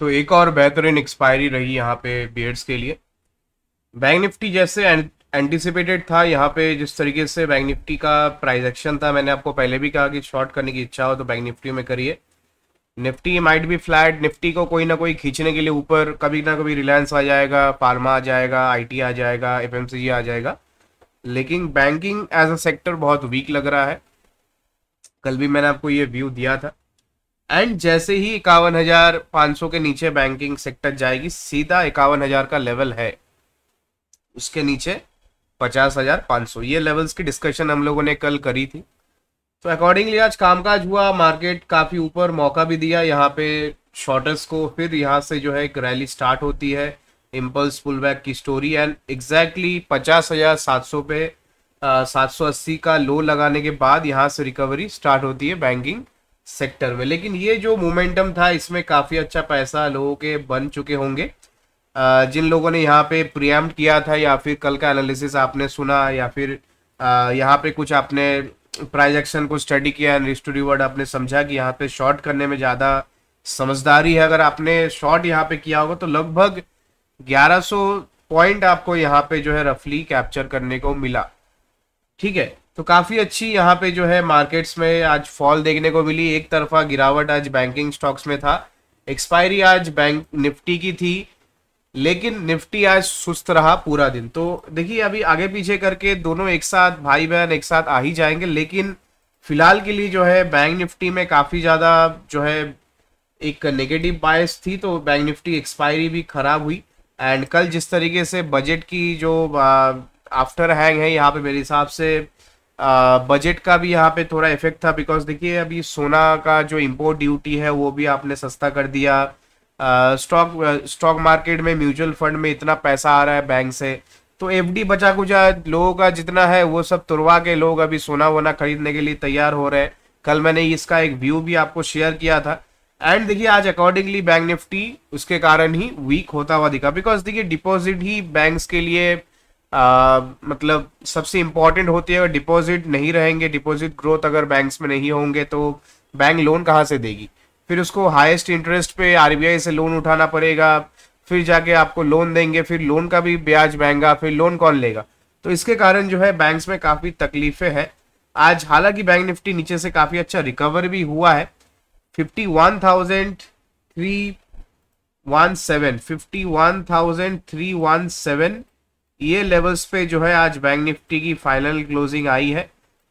तो एक और बेहतरीन एक्सपायरी रही यहाँ पे बियड्स के लिए बैंक निफ्टी जैसे एंटिसिपेटेड था यहाँ पे जिस तरीके से बैंक निफ्टी का प्राइस एक्शन था मैंने आपको पहले भी कहा कि शॉर्ट करने की इच्छा हो तो बैंक निफ्टी में करिए निफ्टी माइट भी फ्लैट निफ्टी को कोई ना कोई खींचने के लिए ऊपर कभी ना कभी रिलायंस आ जाएगा फार्मा आ जाएगा आई आ जाएगा एफ आ जाएगा लेकिन बैंकिंग एज अ सेक्टर बहुत वीक लग रहा है कल भी मैंने आपको ये व्यू दिया था एंड जैसे ही इक्यावन हजार पाँच सौ के नीचे बैंकिंग सेक्टर जाएगी सीधा इक्यावन हजार का लेवल है उसके नीचे पचास हजार पाँच सौ ये लेवल्स की डिस्कशन हम लोगों ने कल करी थी तो अकॉर्डिंगली आज कामकाज हुआ मार्केट काफ़ी ऊपर मौका भी दिया यहाँ पे शॉर्टर्स को फिर यहाँ से जो है एक रैली स्टार्ट होती है इम्पल्स पुल बैक की स्टोरी एंड एग्जैक्टली पचास हजार सात सौ पे सात सौ अस्सी का लो लगाने के बाद यहाँ से रिकवरी स्टार्ट होती है बैंकिंग सेक्टर में लेकिन ये जो मोमेंटम था इसमें काफ़ी अच्छा पैसा लोगों के बन चुके होंगे जिन लोगों ने यहाँ पे प्रियम किया था या फिर कल का एनालिसिस आपने सुना या फिर यहाँ पे कुछ आपने प्राइजेक्शन को स्टडी किया एंड रिस्टू रिवर्ड आपने समझा कि यहाँ पे शॉर्ट करने में ज़्यादा समझदारी है अगर आपने शॉर्ट यहाँ पे किया होगा तो लगभग 1100 पॉइंट आपको यहाँ पे जो है रफली कैप्चर करने को मिला ठीक है तो काफ़ी अच्छी यहाँ पे जो है मार्केट्स में आज फॉल देखने को मिली एक तरफा गिरावट आज बैंकिंग स्टॉक्स में था एक्सपायरी आज बैंक निफ्टी की थी लेकिन निफ्टी आज सुस्त रहा पूरा दिन तो देखिए अभी आगे पीछे करके दोनों एक साथ भाई बहन एक साथ आ ही जाएंगे लेकिन फिलहाल के लिए जो है बैंक निफ्टी में काफ़ी ज़्यादा जो है एक नेगेटिव बायस थी तो बैंक निफ्टी एक्सपायरी भी खराब हुई एंड कल जिस तरीके से बजट की जो आफ्टर हैंग है यहाँ पे मेरे हिसाब से बजट का भी यहाँ पे थोड़ा इफेक्ट था बिकॉज देखिए अभी सोना का जो इम्पोर्ट ड्यूटी है वो भी आपने सस्ता कर दिया स्टॉक स्टॉक मार्केट में म्यूचुअल फंड में इतना पैसा आ रहा है बैंक से तो एफ डी बचा कुचा लोगों का जितना है वो सब तुरवा के लोग अभी सोना वोना खरीदने के लिए तैयार हो रहे हैं कल मैंने इसका एक व्यू भी आपको शेयर किया था एंड देखिए आज अकॉर्डिंगली बैंक निफ्टी उसके कारण ही वीक होता हुआ दिखा बिकॉज देखिए डिपॉजिट ही बैंक्स के लिए आ, मतलब सबसे इम्पॉर्टेंट होती है अगर डिपॉजिट नहीं रहेंगे डिपॉजिट ग्रोथ अगर बैंक्स में नहीं होंगे तो बैंक लोन कहाँ से देगी फिर उसको हाईएस्ट इंटरेस्ट पे आरबीआई से लोन उठाना पड़ेगा फिर जाके आपको लोन देंगे फिर लोन का भी ब्याज महंगा फिर लोन कौन लेगा तो इसके कारण जो है बैंक्स में काफ़ी तकलीफें हैं आज हालांकि बैंक निफ्टी नीचे से काफ़ी अच्छा रिकवर भी हुआ है fifty one thousand three one seven fifty one thousand three one seven ये लेवल्स पे जो है आज बैंक निफ्टी की फाइनल क्लोजिंग आई है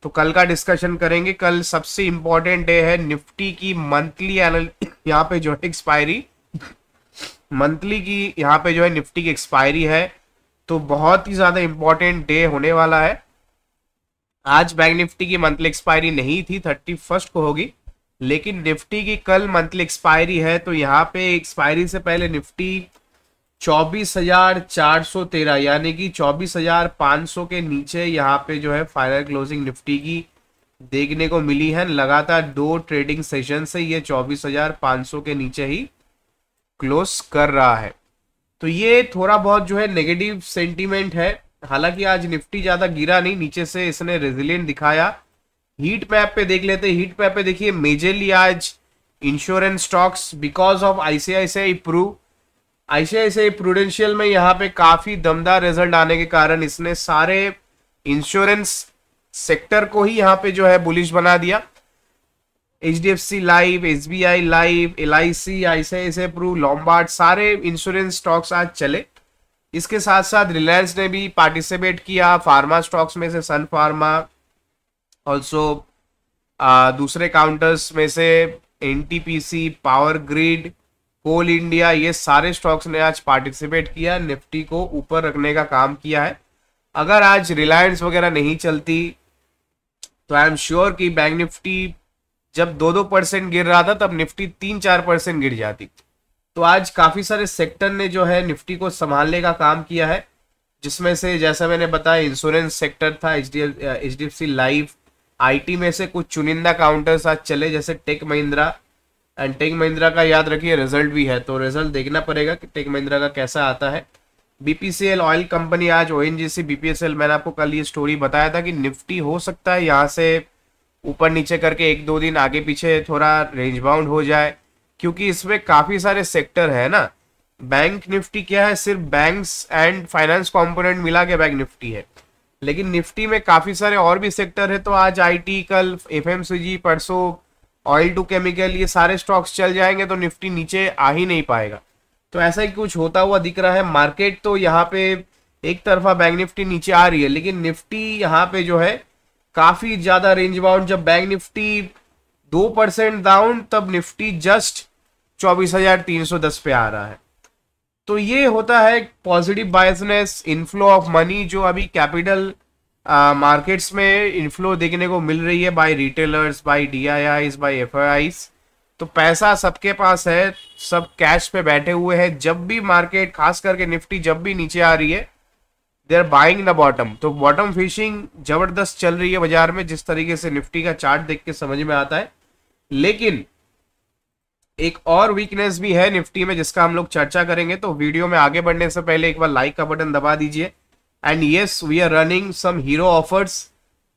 तो कल का डिस्कशन करेंगे कल सबसे इम्पोर्टेंट डे है निफ्टी की मंथली एनल यहाँ पे जो है एक्सपायरी मंथली की यहाँ पे जो है निफ्टी की एक्सपायरी है तो बहुत ही ज़्यादा इम्पोर्टेंट डे होने वाला है आज बैंक निफ्टी की मंथली एक्सपायरी नहीं थी थर्टी फर्स्ट को होगी लेकिन निफ्टी की कल मंथली एक्सपायरी है तो यहाँ पे एक्सपायरी से पहले निफ्टी चौबीस हजार चार सौ तेरह यानी कि चौबीस हजार पाँच सौ के नीचे यहाँ पे जो है फाइनल क्लोजिंग निफ्टी की देखने को मिली है लगातार दो ट्रेडिंग सेशन से ये चौबीस हजार पाँच सौ के नीचे ही क्लोज कर रहा है तो ये थोड़ा बहुत जो है नेगेटिव सेंटीमेंट है हालांकि आज निफ्टी ज़्यादा गिरा नहीं नीचे से इसने रेजिलियंट दिखाया हीट मैप पे देख लेते हीट मैप पे देखिए मेजरली आज insurance stocks because of ICICI pru ICICI prudential में यहाँ पे काफी दमदार रिजल्ट आने के कारण इसने सारे इंश्योरेंस सेक्टर को ही यहाँ पे जो है बुलिश बना दिया H D F C life S B I life L I C ICICI pru Lombard सारे इंश्योरेंस स्टॉक्स आज चले इसके साथ साथ रिलायंस ने भी पार्टिसिपेट किया फार्मा स्टॉक्स में से सन फार्मा ऑल्सो दूसरे काउंटर्स में से N T P C power grid coal India ये सारे स्टॉक्स ने आज पार्टिसिपेट किया निफ्टी को ऊपर रखने का काम किया है अगर आज रिलायंस वगैरह नहीं चलती तो आई एम श्योर कि बैंक निफ्टी जब दो दो परसेंट गिर रहा था तब निफ्टी तीन चार परसेंट गिर जाती तो आज काफ़ी सारे सेक्टर ने जो है निफ्टी को संभालने का काम किया है जिसमें से जैसा मैंने बताया इंश्योरेंस सेक्टर था H D H D F C life IT में से कुछ चुनिंदा काउंटर्स आज चले जैसे tech Mahindra and take Mahindra का याद रखिए रिजल्ट भी है तो रिजल्ट देखना पड़ेगा कि टेक महिंद्रा का कैसा आता है बीपीसीएल ऑयल कंपनी आज ओ बीपीएसएल मैंने आपको कल ये स्टोरी बताया था कि निफ्टी हो सकता है यहाँ से ऊपर नीचे करके एक दो दिन आगे पीछे थोड़ा रेंज बाउंड हो जाए क्योंकि इसमें काफ़ी सारे सेक्टर है ना बैंक निफ्टी क्या है सिर्फ बैंक्स एंड फाइनेंस कंपोनेंट मिला के बैंक निफ्टी है लेकिन निफ्टी में काफ़ी सारे और भी सेक्टर है तो आज आईटी कल एफएमसीजी परसों ऑयल टू केमिकल ये सारे स्टॉक्स चल जाएंगे तो निफ्टी नीचे आ ही नहीं पाएगा तो ऐसा ही कुछ होता हुआ दिख रहा है मार्केट तो यहाँ पे एक तरफा बैंक निफ्टी नीचे आ रही है लेकिन निफ्टी यहाँ पे जो है काफ़ी ज़्यादा रेंज बाउंड जब बैंक निफ्टी दो परसेंट डाउन तब निफ्टी जस्ट चौबीस हजार तीन सौ दस पे आ रहा है तो ये होता है positive biasness inflow of money जो अभी कैपिटल मार्केट्स में इनफ्लो देखने को मिल रही है by retailers by DIIs by FIIs तो पैसा सबके पास है सब कैश पे बैठे हुए हैं जब भी मार्केट खास करके निफ्टी जब भी नीचे आ रही है they are buying the bottom तो बॉटम फिशिंग जबरदस्त चल रही है बाजार में जिस तरीके से निफ्टी का चार्ट देख के समझ में आता है लेकिन एक और वीकनेस भी है निफ्टी में जिसका हम लोग चर्चा करेंगे तो वीडियो में आगे बढ़ने से पहले एक बार लाइक का बटन दबा दीजिए and yes we are running some hero offers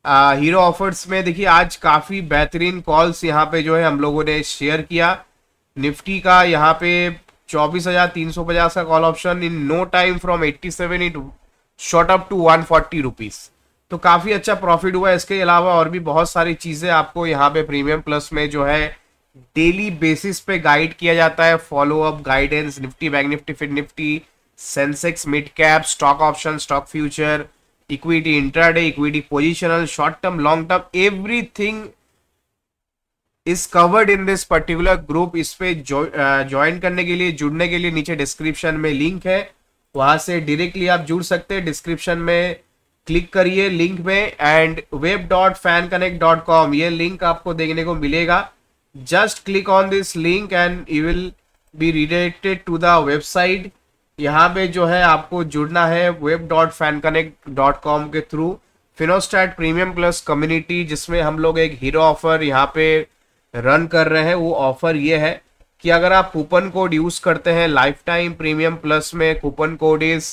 hero offers में देखिए आज काफ़ी बेहतरीन कॉल्स यहाँ पे जो है हम लोगों ने शेयर किया निफ्टी का यहाँ पे चौबीस हजार तीन सौ पचास का call option in no time from eighty seven it short up to one forty rupees तो काफ़ी अच्छा प्रॉफिट हुआ इसके अलावा और भी बहुत सारी चीज़ें आपको यहाँ पे प्रीमियम प्लस में जो है डेली बेसिस पे गाइड किया जाता है follow up guidance nifty bank nifty fit nifty sensex mid cap stock option stock future equity intraday equity positional short term long term everything is covered in this particular group इस पे join करने के लिए जुड़ने के लिए नीचे description में लिंक है वहां से डायरेक्टली आप जुड़ सकते हैं डिस्क्रिप्शन में क्लिक करिए लिंक में and web dot fan connect dot com ये लिंक आपको देखने को मिलेगा just click on this link and you will be related to the website यहाँ पे जो है आपको जुड़ना है web dot fan connect dot com के through Finostat premium plus community जिसमें हम लोग एक हीरो ऑफर यहाँ पे रन कर रहे हैं वो ऑफर ये है कि अगर आप कूपन कोड यूज करते हैं लाइफ टाइम प्रीमियम प्लस में coupon code is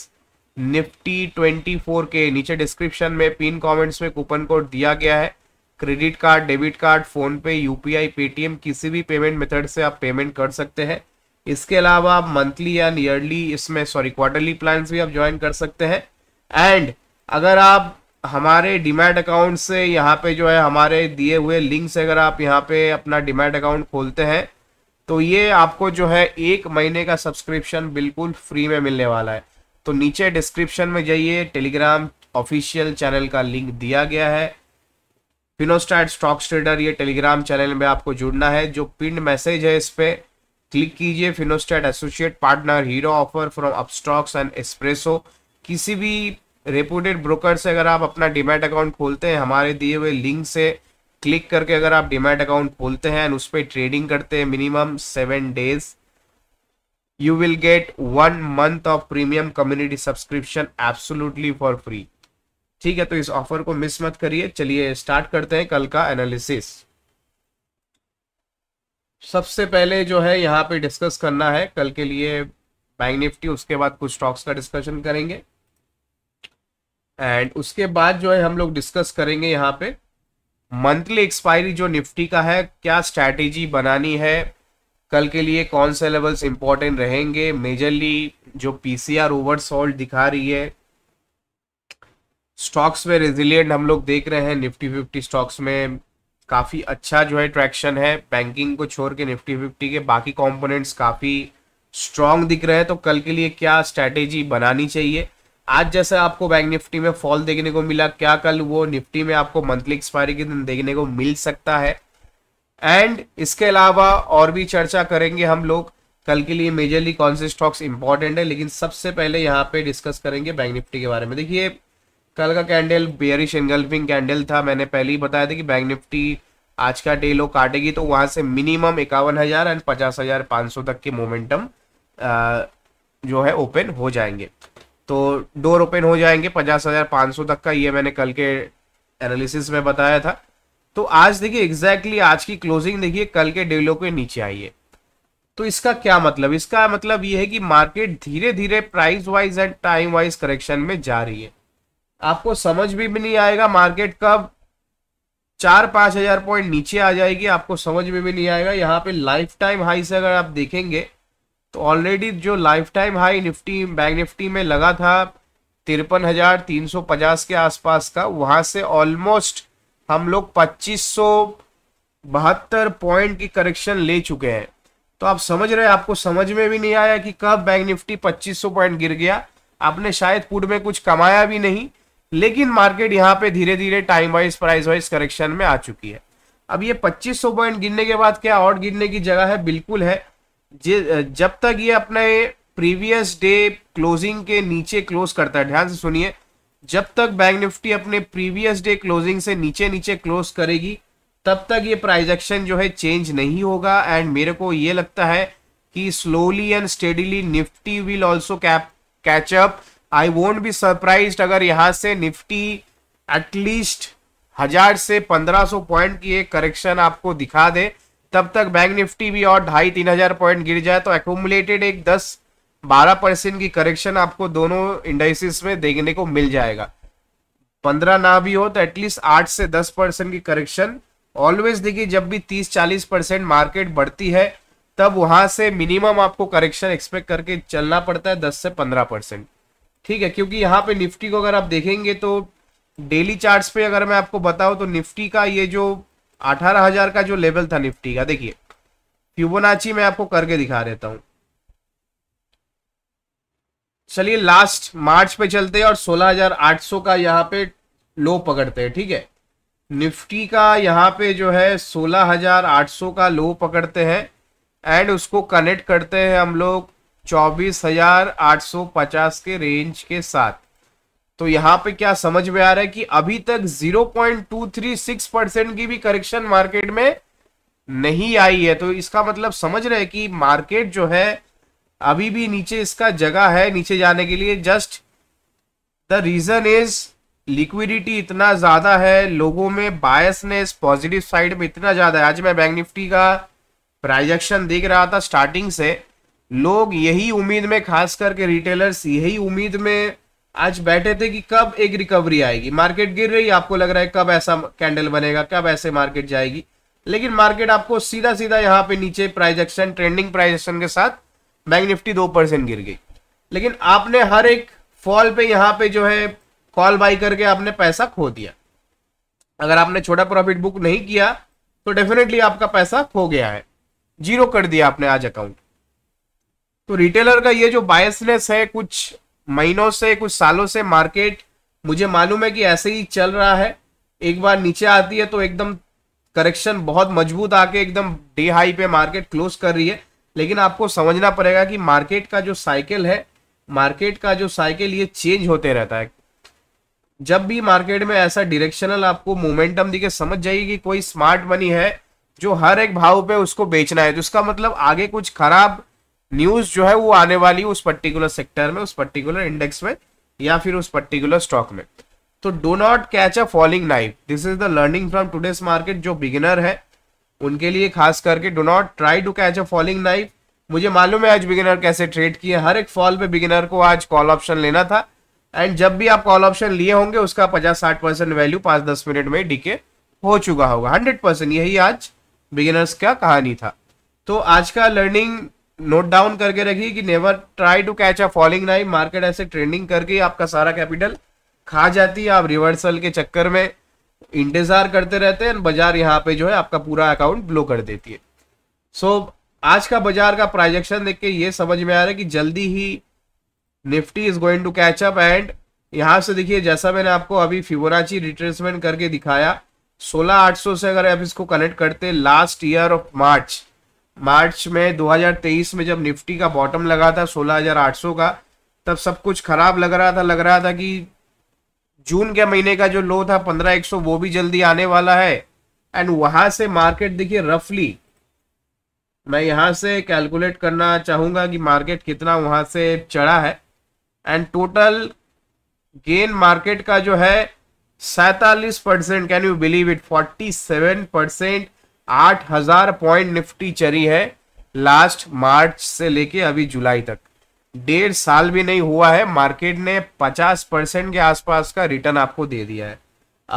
nifty twenty four के नीचे डिस्क्रिप्शन में पिन कमेंट्स में कूपन कोड दिया गया है credit card debit card PhonePe UPI Paytm किसी भी पेमेंट मेथड से आप पेमेंट कर सकते हैं इसके अलावा आप मंथली एंड ईयरली इसमें सॉरी क्वार्टरली प्लान भी आप ज्वाइन कर सकते हैं एंड अगर आप हमारे डिमैट अकाउंट से यहाँ पे जो है हमारे दिए हुए लिंक से अगर आप यहाँ पे अपना डिमैट अकाउंट खोलते हैं तो ये आपको जो है एक महीने का सब्सक्रिप्शन बिल्कुल फ्री में मिलने वाला है तो नीचे डिस्क्रिप्शन में जाइए टेलीग्राम ऑफिशियल चैनल का लिंक दिया गया है फिनोस्टाइट स्टॉक्स ट्रेडर ये टेलीग्राम चैनल में आपको जुड़ना है जो पिंड मैसेज है इस पर क्लिक कीजिए Finostat associate partner hero offer from Upstox and Espresso किसी भी रेपूटेड ब्रोकर से अगर आप अपना डिमेट अकाउंट खोलते हैं हमारे दिए हुए लिंक से क्लिक करके अगर आप डिमेट अकाउंट खोलते हैं एंड उस पर ट्रेडिंग करते हैं minimum seven days you will get one month of premium community subscription absolutely for free ठीक है तो इस ऑफर को मिस मत करिए चलिए स्टार्ट करते हैं कल का एनालिसिस सबसे पहले जो है यहाँ पे डिस्कस करना है कल के लिए बैंक निफ्टी उसके बाद कुछ स्टॉक्स का डिस्कशन करेंगे एंड उसके बाद जो है हम लोग डिस्कस करेंगे यहाँ पे मंथली एक्सपायरी जो निफ्टी का है क्या स्ट्रैटेजी बनानी है कल के लिए कौन से लेवल्स इंपॉर्टेंट रहेंगे मेजरली जो पीसीआर सॉल्ट दिखा रही है स्टॉक्स में रेजिलियंट हम लोग देख रहे हैं निफ्टी फिफ्टी स्टॉक्स में काफ़ी अच्छा जो है ट्रैक्शन है बैंकिंग को छोड़ के निफ्टी फिफ्टी के बाकी कंपोनेंट्स काफ़ी स्ट्रांग दिख रहे हैं तो कल के लिए क्या स्ट्रैटेजी बनानी चाहिए आज जैसे आपको बैंक निफ्टी में फॉल देखने को मिला क्या कल वो निफ्टी में आपको मंथली एक्सपायरी के दिन देखने को मिल सकता है एंड इसके अलावा और भी चर्चा करेंगे हम लोग कल के लिए मेजरली कौन से स्टॉक्स इंपॉर्टेंट है लेकिन सबसे पहले यहाँ पे डिस्कस करेंगे बैंक निफ्टी के बारे में देखिए कल का कैंडल बेयरिश एनगल्फिंग कैंडल था मैंने पहले ही बताया था कि बैंक निफ्टी आज का डे लो काटेगी तो वहां से मिनिमम इक्यावन हजार एंड पचास हजार पाँच सौ तक के मोमेंटम जो है ओपन हो जाएंगे तो डोर ओपन हो जाएंगे पचास हजार पाँच सौ तक का ये मैंने कल के एनालिसिस में बताया था तो आज देखिए एग्जैक्टली आज की क्लोजिंग देखिए कल के डे लो के नीचे आई है तो इसका क्या मतलब इसका मतलब ये है कि मार्केट धीरे धीरे price wise and time wise correction में जा रही है आपको समझ भी, भी नहीं आएगा मार्केट कब चार पांच हजार पॉइंट नीचे आ जाएगी आपको समझ में भी नहीं आएगा यहाँ पे लाइफ टाइम हाई से अगर आप देखेंगे तो ऑलरेडी जो life time high nifty bank nifty में लगा था तिरपन हजार तीन सौ पचास के आसपास का वहां से ऑलमोस्ट हम लोग पच्चीस सौ बहत्तर पॉइंट की करेक्शन ले चुके हैं तो आप समझ रहे हैं आपको समझ में भी नहीं आया कि कब बैंक निफ्टी पच्चीस सौ पॉइंट गिर गया आपने शायद पुट में कुछ कमाया भी नहीं लेकिन मार्केट यहाँ पे धीरे धीरे time wise price wise correction में आ चुकी है अब ये 2500 पॉइंट गिरने के बाद क्या और गिरने की जगह है बिल्कुल है जब तक ये अपने प्रीवियस डे क्लोजिंग के नीचे क्लोज करता है ध्यान से सुनिए जब तक बैंक निफ्टी अपने प्रीवियस डे क्लोजिंग से नीचे नीचे क्लोज करेगी तब तक ये प्राइज एक्शन जो है चेंज नहीं होगा एंड मेरे को ये लगता है कि slowly and steadily nifty will also cap catch up I won't be surprise अगर यहां से निफ्टी एटलीस्ट हजार से पंद्रह सौ पॉइंट की एक करेक्शन आपको दिखा दे तब तक बैंक निफ्टी भी और ढाई तीन हजार पॉइंट गिर जाए तो एकोमुलेटेड एक दस बारह परसेंट की करेक्शन आपको दोनों इंडाइसिस में देखने को मिल जाएगा पंद्रह ना भी हो तो एटलीस्ट आठ से दस परसेंट की करेक्शन ऑलवेज देखिए जब भी तीस चालीस परसेंट मार्केट बढ़ती है तब वहां से मिनिमम आपको करेक्शन एक्सपेक्ट करके चलना पड़ता है दस से पंद्रह परसेंट ठीक है क्योंकि यहाँ पे निफ्टी को अगर आप देखेंगे तो डेली चार्ट्स पे अगर मैं आपको बताऊं तो निफ्टी का ये जो अठारह हजार का जो लेवल था निफ्टी का देखिए फ्यूबोनाची मैं आपको करके दिखा देता हूं चलिए लास्ट मार्च पे चलते हैं और 16,800 का यहाँ पे लो पकड़ते हैं ठीक है निफ्टी का यहाँ पे जो है 16,800 का लो पकड़ते हैं एंड उसको कनेक्ट करते हैं हम लोग चौबीस हजार आठ सौ पचास के रेंज के साथ तो यहाँ पे क्या समझ में आ रहा है कि अभी तक 0.236 परसेंट की भी करेक्शन मार्केट में नहीं आई है तो इसका मतलब समझ रहे हैं कि मार्केट जो है अभी भी नीचे इसका जगह है नीचे जाने के लिए just the reason is liquidity इतना ज्यादा है लोगों में बायसनेस पॉजिटिव साइड में इतना ज्यादा है आज मैं बैंक निफ्टी का प्राइजेक्शन देख रहा था स्टार्टिंग से लोग यही उम्मीद में खास करके रिटेलर्स यही उम्मीद में आज बैठे थे कि कब एक रिकवरी आएगी मार्केट गिर रही आपको लग रहा है कब ऐसा कैंडल बनेगा कब ऐसे मार्केट जाएगी लेकिन मार्केट आपको सीधा सीधा यहाँ पे नीचे प्राइजेक्शन ट्रेंडिंग प्राइजेक्शन के साथ बैंक निफ्टी दो परसेंट गिर गई लेकिन आपने हर एक फॉल पे यहाँ पे जो है कॉल बाई करके आपने पैसा खो दिया अगर आपने छोटा प्रॉफिट बुक नहीं किया तो डेफिनेटली आपका पैसा खो गया है जीरो कर दिया आपने आज अकाउंट तो रिटेलर का ये जो बायसनेस है कुछ महीनों से कुछ सालों से मार्केट मुझे मालूम है कि ऐसे ही चल रहा है एक बार नीचे आती है तो एकदम करेक्शन बहुत मजबूत आके एकदम डे हाई पे मार्केट क्लोज कर रही है लेकिन आपको समझना पड़ेगा कि मार्केट का जो साइकिल है मार्केट का जो साइकिल ये चेंज होते रहता है जब भी मार्केट में ऐसा डिरेक्शनल आपको मोमेंटम दिखे समझ जाइए कि कोई स्मार्ट मनी है जो हर एक भाव पे उसको बेचना है तो मतलब आगे कुछ खराब न्यूज जो है वो आने वाली उस पर्टिकुलर सेक्टर में उस पर्टिकुलर इंडेक्स में या फिर उस पर्टिकुलर स्टॉक में तो do not catch a falling knife this is the learning from today's market जो बिगिनर है उनके लिए खास करके do not try to catch a falling knife मुझे मालूम है आज बिगिनर कैसे ट्रेड किए हर एक फॉल पे बिगिनर को आज कॉल ऑप्शन लेना था एंड जब भी आप कॉल ऑप्शन लिए होंगे उसका पचास साठ परसेंट वैल्यू पांच दस मिनट में डीके हो चुका होगा हंड्रेड परसेंट यही आज बिगिनर्स का कहानी था तो आज का लर्निंग नोट डाउन करके रखिए कि never try to catch a falling knife market ऐसे ट्रेंडिंग करके आपका सारा कैपिटल खा जाती है आप रिवर्सल के चक्कर में इंतजार करते रहते हैं बाजार यहाँ पे जो है आपका पूरा अकाउंट ब्लो कर देती है सो so, आज का बाजार का प्राइजेक्शन देख के ये समझ में आ रहा है कि जल्दी ही nifty is going to catch up and यहां से देखिए जैसा मैंने आपको अभी फिबोनाची रिट्रेसमेंट करके दिखाया 16800 से अगर आप इसको कनेक्ट करते last year of March March में 2023 में जब निफ्टी का बॉटम लगा था 16,800 का तब सब कुछ खराब लग रहा था लग रहा था कि जून के महीने का जो लो था 15,100 वो भी जल्दी आने वाला है एंड वहां से मार्केट देखिए रफली मैं यहाँ से कैलकुलेट करना चाहूँगा कि मार्केट कितना वहाँ से चढ़ा है एंड टोटल गेन मार्केट का जो है सैतालीस percent can you believe it forty seven percent आठ हजार पॉइंट निफ्टी चरी है लास्ट मार्च से लेके अभी जुलाई तक डेढ़ साल भी नहीं हुआ है मार्केट ने पचास परसेंट के आसपास का रिटर्न आपको दे दिया है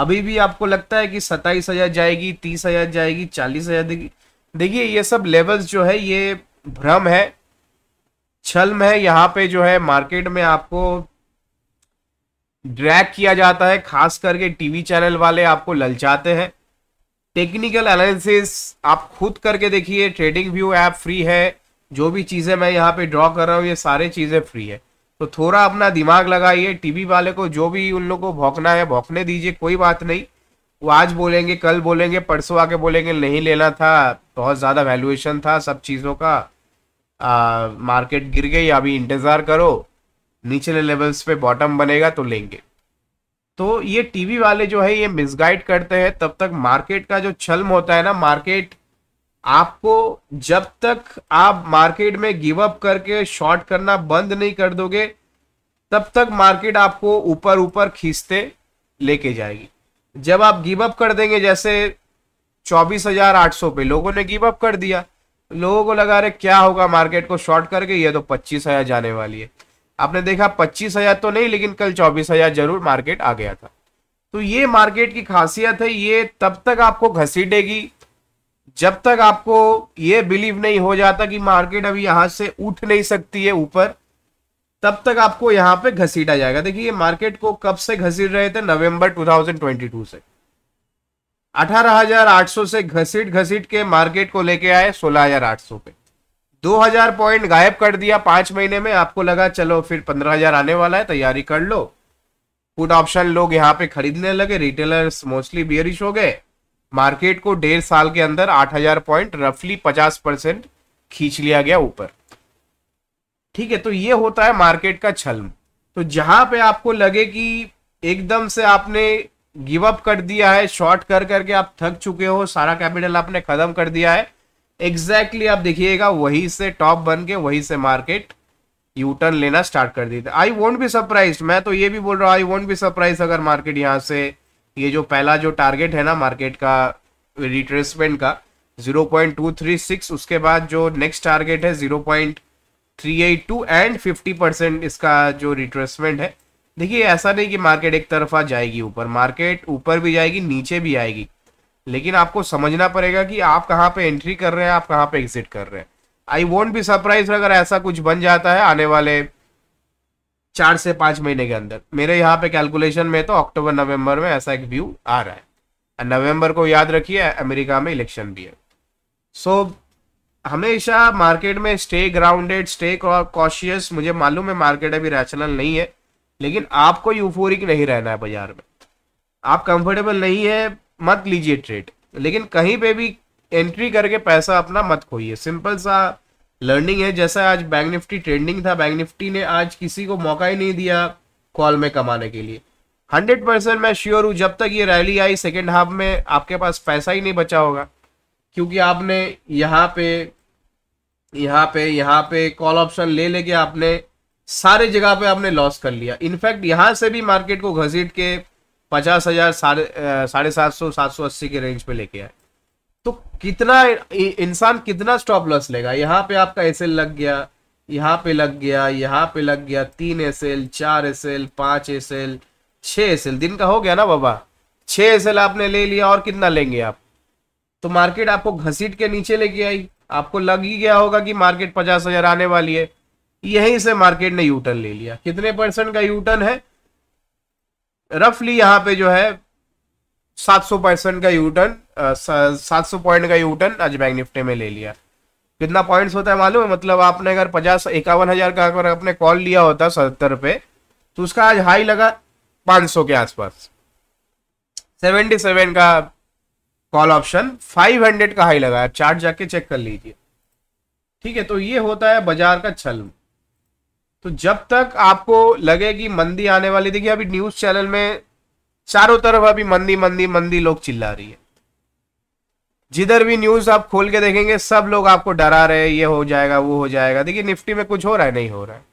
अभी भी आपको लगता है कि सत्ताईस हजार जाएगी तीस हजार जाएगी चालीस हजार देगी देखिए ये सब लेवल्स जो है ये भ्रम है छलम है यहाँ पे जो है मार्केट में आपको ड्रैग किया जाता है खास करके टीवी चैनल वाले आपको ललचाते हैं टेक्निकल एनालिसिस आप खुद करके देखिए ट्रेडिंग व्यू ऐप फ्री है जो भी चीज़ें मैं यहाँ पे ड्रॉ कर रहा हूँ ये सारे चीज़ें फ्री है तो थोड़ा अपना दिमाग लगाइए टीवी वाले को जो भी उन लोग को भौंकना है भौंकने दीजिए कोई बात नहीं वो आज बोलेंगे कल बोलेंगे परसों आके बोलेंगे नहीं लेना था बहुत ज़्यादा वैल्यूएशन था सब चीज़ों का आ, मार्केट गिर गई अभी इंतज़ार करो निचले लेवल्स पे बॉटम बनेगा तो लेंगे तो ये टीवी वाले जो है ये मिसगाइड करते हैं तब तक मार्केट का जो छलम होता है ना मार्केट आपको जब तक आप मार्केट में गिव अप करके शॉर्ट करना बंद नहीं कर दोगे तब तक मार्केट आपको ऊपर ऊपर खींचते लेके जाएगी जब आप गिव अप कर देंगे जैसे चौबीस हजार आठ सौ पे लोगों ने गिव अप कर दिया लोगों को लगा रहे क्या होगा मार्केट को शॉर्ट करके ये तो पच्चीस हजार जाने वाली है आपने देखा पच्चीस हजार तो नहीं लेकिन कल चौबीस हजार जरूर मार्केट आ गया था तो ये मार्केट की खासियत है ये तब तक आपको घसीटेगी जब तक आपको ये बिलीव नहीं हो जाता कि मार्केट अभी यहां से उठ नहीं सकती है ऊपर तब तक आपको यहां पे घसीटा जाएगा देखिए मार्केट को कब से घसीट रहे थे नवंबर 2022 से 18,800 से घसीट घसीट के मार्केट को लेके आए 16,800 पे 2000 पॉइंट गायब कर दिया पांच महीने में आपको लगा चलो फिर 15000 आने वाला है तैयारी कर लो फूड ऑप्शन लोग यहाँ पे खरीदने लगे रिटेलर्स मोस्टली बियरिश हो गए मार्केट को डेढ़ साल के अंदर 8000 पॉइंट रफली 50 परसेंट खींच लिया गया ऊपर ठीक है तो ये होता है मार्केट का छलम तो जहां पे आपको लगे कि एकदम से आपने गिवअप कर दिया है शॉर्ट कर करके आप थक चुके हो सारा कैपिटल आपने खत्म कर दिया है एग्जैक्टली आप देखिएगा वही से टॉप बन के वही से मार्केट यू टर्न लेना स्टार्ट कर दी थी आई वॉन्ट भी सरप्राइज मैं तो ये भी बोल रहा हूँ आई वॉन्ट भी सरप्राइज अगर मार्केट यहाँ से ये जो पहला जो टारगेट है ना मार्केट का रिट्रेसमेंट का 0.236 उसके बाद जो नेक्स्ट टारगेट है 0.382 एंड 50 परसेंट इसका जो रिट्रेसमेंट है देखिए ऐसा नहीं कि मार्केट एक तरफा जाएगी ऊपर मार्केट ऊपर भी जाएगी नीचे भी आएगी लेकिन आपको समझना पड़ेगा कि आप कहाँ पे एंट्री कर रहे हैं आप कहाँ पे एग्जिट कर रहे हैं आई वॉन्ट बी सरप्राइज अगर ऐसा कुछ बन जाता है आने वाले चार से पाँच महीने के अंदर मेरे यहाँ पे कैलकुलेशन में तो अक्टूबर नवंबर में ऐसा एक व्यू आ रहा है नवंबर को याद रखिए अमेरिका में इलेक्शन भी है सो so, हमेशा मार्केट में स्टे ग्राउंडेड स्टे कॉशियस मुझे मालूम है मार्केट अभी रैशनल नहीं है लेकिन आपको यूफोरिक नहीं रहना है बाजार में आप कंफर्टेबल नहीं है मत लीजिए ट्रेड लेकिन कहीं पे भी एंट्री करके पैसा अपना मत खोइए सिंपल सा लर्निंग है जैसा आज बैंक निफ्टी ट्रेंडिंग था बैंक निफ्टी ने आज किसी को मौका ही नहीं दिया कॉल में कमाने के लिए हंड्रेड परसेंट मैं श्योर हूँ जब तक ये रैली आई सेकेंड हाफ में आपके पास पैसा ही नहीं बचा होगा क्योंकि आपने यहाँ पे यहाँ पे यहाँ पे कॉल ऑप्शन ले लेके आपने सारे जगह पे आपने लॉस कर लिया इनफैक्ट यहाँ से भी मार्केट को घसीट के पचास हजार साढ़े साढ़े सात सौ सात सौ अस्सी के रेंज पे लेके आए तो कितना इंसान कितना स्टॉप लॉस लेगा यहाँ पे आपका एस लग गया यहाँ पे लग गया यहाँ पे लग गया तीन एस एल चार एस एल पाँच एस एल छह एस एल दिन का हो गया ना बाबा छह एस एल आपने ले लिया और कितना लेंगे आप तो मार्केट आपको घसीट के नीचे लेके आई आपको लग ही गया होगा कि मार्केट पचास हजार आने वाली है यहीं से मार्केट ने यूटर्न ले लिया कितने परसेंट का यूटर्न है रफली यहाँ पे जो है 700 परसेंट का यूटर्न सात सौ पॉइंट का यूटर्न आज बैंक निफ्टी में ले लिया कितना पॉइंट्स होता है मालूम है मतलब आपने अगर पचास इक्यावन हजार का अगर आपने कॉल लिया होता सत्तर पे तो उसका आज हाई लगा 500 के आसपास 77 का कॉल ऑप्शन 500 का हाई लगा आप चार्ट जाके चेक कर लीजिए ठीक है तो ये होता है बाजार का छल तो जब तक आपको लगे कि मंदी आने वाली देखिए अभी न्यूज चैनल में चारों तरफ अभी मंदी मंदी मंदी लोग चिल्ला रही है जिधर भी न्यूज आप खोल के देखेंगे सब लोग आपको डरा रहे हैं ये हो जाएगा वो हो जाएगा देखिए निफ्टी में कुछ हो रहा है नहीं हो रहा है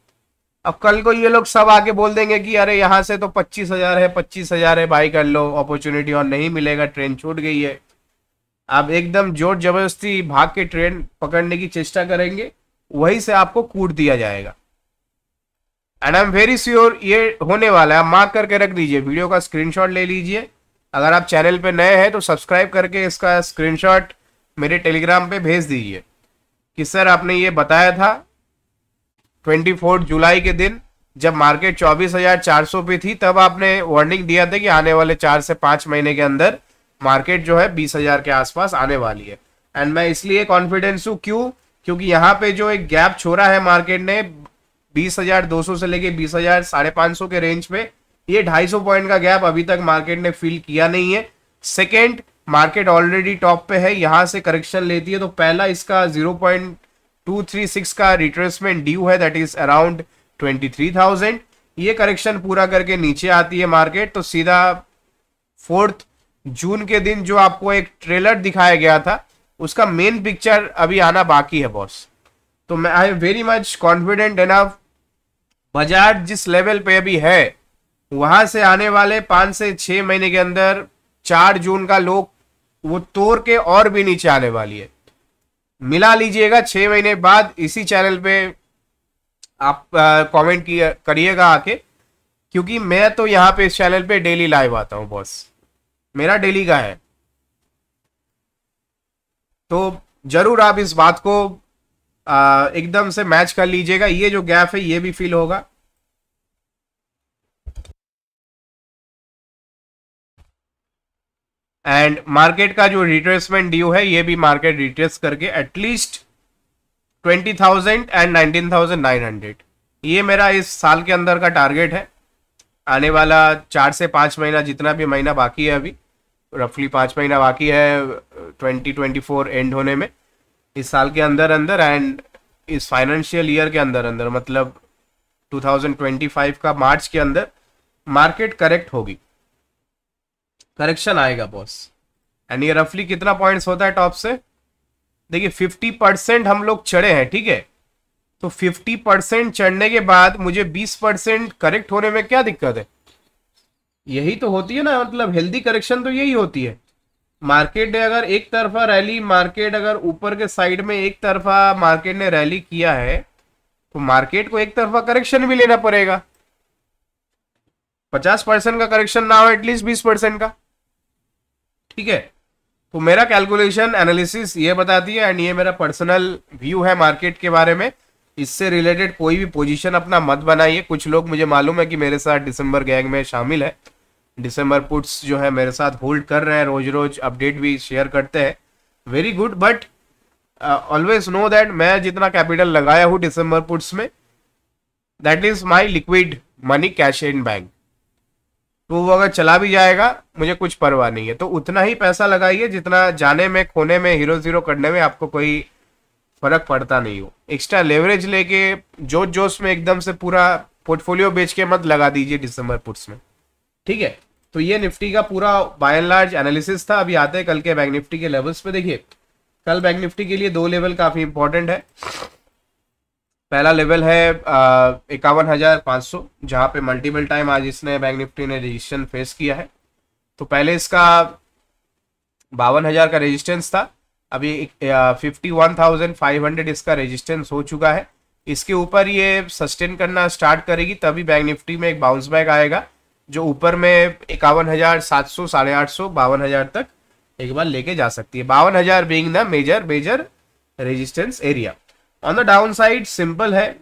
अब कल को ये लोग सब आके बोल देंगे कि अरे यहां से तो पच्चीस हजार है पच्चीस हजार है बाई कर लो अपॉर्चुनिटी और नहीं मिलेगा ट्रेन छूट गई है आप एकदम जोर जबरदस्ती भाग के ट्रेन पकड़ने की चेष्टा करेंगे वहीं से आपको कूट दिया जाएगा and I'm very sure ये होने वाला है मार्क करके रख दीजिए वीडियो का स्क्रीनशॉट ले लीजिए अगर आप चैनल पे नए हैं तो सब्सक्राइब करके इसका स्क्रीनशॉट मेरे टेलीग्राम पे भेज दीजिए कि सर आपने ये बताया था ट्वेंटी जुलाई के दिन जब मार्केट चौबीस हजार चार सौ पे थी तब आपने वार्निंग दिया था कि आने वाले चार से पाँच महीने के अंदर मार्केट जो है बीस हजार के आसपास आने वाली है एंड मैं इसलिए कॉन्फिडेंस हूँ क्यों क्योंकि यहाँ पे जो एक गैप छोड़ा है मार्केट ने बीस हजार दो सौ से लेके बीस हजार साढ़े पांच सौ के रेंज में ये ढाई सौ पॉइंट का गैप अभी तक मार्केट ने फिल किया नहीं है सेकेंड मार्केट ऑलरेडी टॉप पे है यहां से करेक्शन लेती है तो पहला इसका zero point two three six का रिट्रेसमेंट ड्यू है that is around twenty three thousand ये करेक्शन पूरा करके नीचे आती है मार्केट तो सीधा फोर्थ जून के दिन जो आपको एक ट्रेलर दिखाया गया था उसका मेन पिक्चर अभी आना बाकी है बॉस तो मैं I'm very much confident enough बाजार जिस लेवल पे अभी है वहां से आने वाले पांच से छह महीने के अंदर चार जून का लोग वो तोड़ के और भी नीचे आने वाली है मिला लीजिएगा छह महीने बाद इसी चैनल पे आप कमेंट करिएगा आके क्योंकि मैं तो यहाँ पे इस चैनल पे डेली लाइव आता हूँ बॉस मेरा डेली का है तो जरूर आप इस बात को एकदम से मैच कर लीजिएगा ये जो गैप है ये भी फील होगा एंड मार्केट का जो रिट्रेसमेंट ड्यू है ये भी मार्केट रिट्रेस करके at least twenty thousand and nineteen thousand nine hundred ये मेरा इस साल के अंदर का टारगेट है आने वाला चार से पाँच महीना जितना भी महीना बाकी है अभी रफली पाँच महीना बाकी है ट्वेंटी ट्वेंटी फोर एंड होने में इस साल के अंदर अंदर एंड इस फाइनेंशियल ईयर के अंदर अंदर मतलब 2025 का मार्च के अंदर मार्केट करेक्ट होगी करेक्शन आएगा बॉस एंड ये रफली कितना पॉइंट्स होता है टॉप से देखिए 50 परसेंट हम लोग चढ़े हैं ठीक है तो 50 परसेंट चढ़ने के बाद मुझे 20 परसेंट करेक्ट होने में क्या दिक्कत है यही तो होती है ना मतलब हेल्दी करेक्शन तो यही होती है मार्केट ने अगर एक तरफा रैली मार्केट अगर ऊपर के साइड में एक तरफा मार्केट ने रैली किया है तो मार्केट को एक तरफा करेक्शन भी लेना पड़ेगा पचास परसेंट का करेक्शन ना हो एटलीस्ट बीस परसेंट का ठीक है तो मेरा कैलकुलेशन एनालिसिस ये बताती है एंड ये मेरा पर्सनल व्यू है मार्केट के बारे में इससे रिलेटेड कोई भी पोजिशन अपना मत बनाइए कुछ लोग मुझे मालूम है कि मेरे साथ डिसम्बर गैंग में शामिल है डिसम्बर पुट्स जो है मेरे साथ होल्ड कर रहे हैं रोज रोज अपडेट भी शेयर करते हैं very good but always know that मैं जितना कैपिटल लगाया हूँ डिसम्बर पुट्स में that is my liquid money cash in bank तो वो अगर चला भी जाएगा मुझे कुछ परवाह नहीं है तो उतना ही पैसा लगाइए जितना जाने में खोने में हीरो जीरो करने में आपको कोई फर्क पड़ता नहीं हो एक्स्ट्रा लेवरेज लेके जोश जोश में एकदम से पूरा पोर्टफोलियो बेच के मत लगा दीजिए दिसंबर पुट्स में ठीक है तो ये निफ्टी का पूरा बाय एंड लार्ज एनालिसिस था अभी आते हैं कल के बैंक निफ्टी के लेवल्स पे देखिए कल बैंक निफ्टी के लिए दो लेवल काफ़ी इंपॉर्टेंट है पहला लेवल है इक्यावन हज़ार पाँच सौ जहाँ पे मल्टीपल टाइम आज इसने बैंक निफ्टी ने रजिस्ट्रेशन फेस किया है तो पहले इसका बावन हज़ार का रजिस्टेंस था अभी fifty one thousand five hundred इसका रजिस्टेंस हो चुका है इसके ऊपर ये सस्टेन करना स्टार्ट करेगी तभी बैंक निफ्टी में एक बाउंस बैक आएगा जो ऊपर में इक्यावन हजार सात सौ साढ़े आठ सौ बावन हजार तक एक बार लेके जा सकती है बावन हजार being the major major resistance area on the down side simple है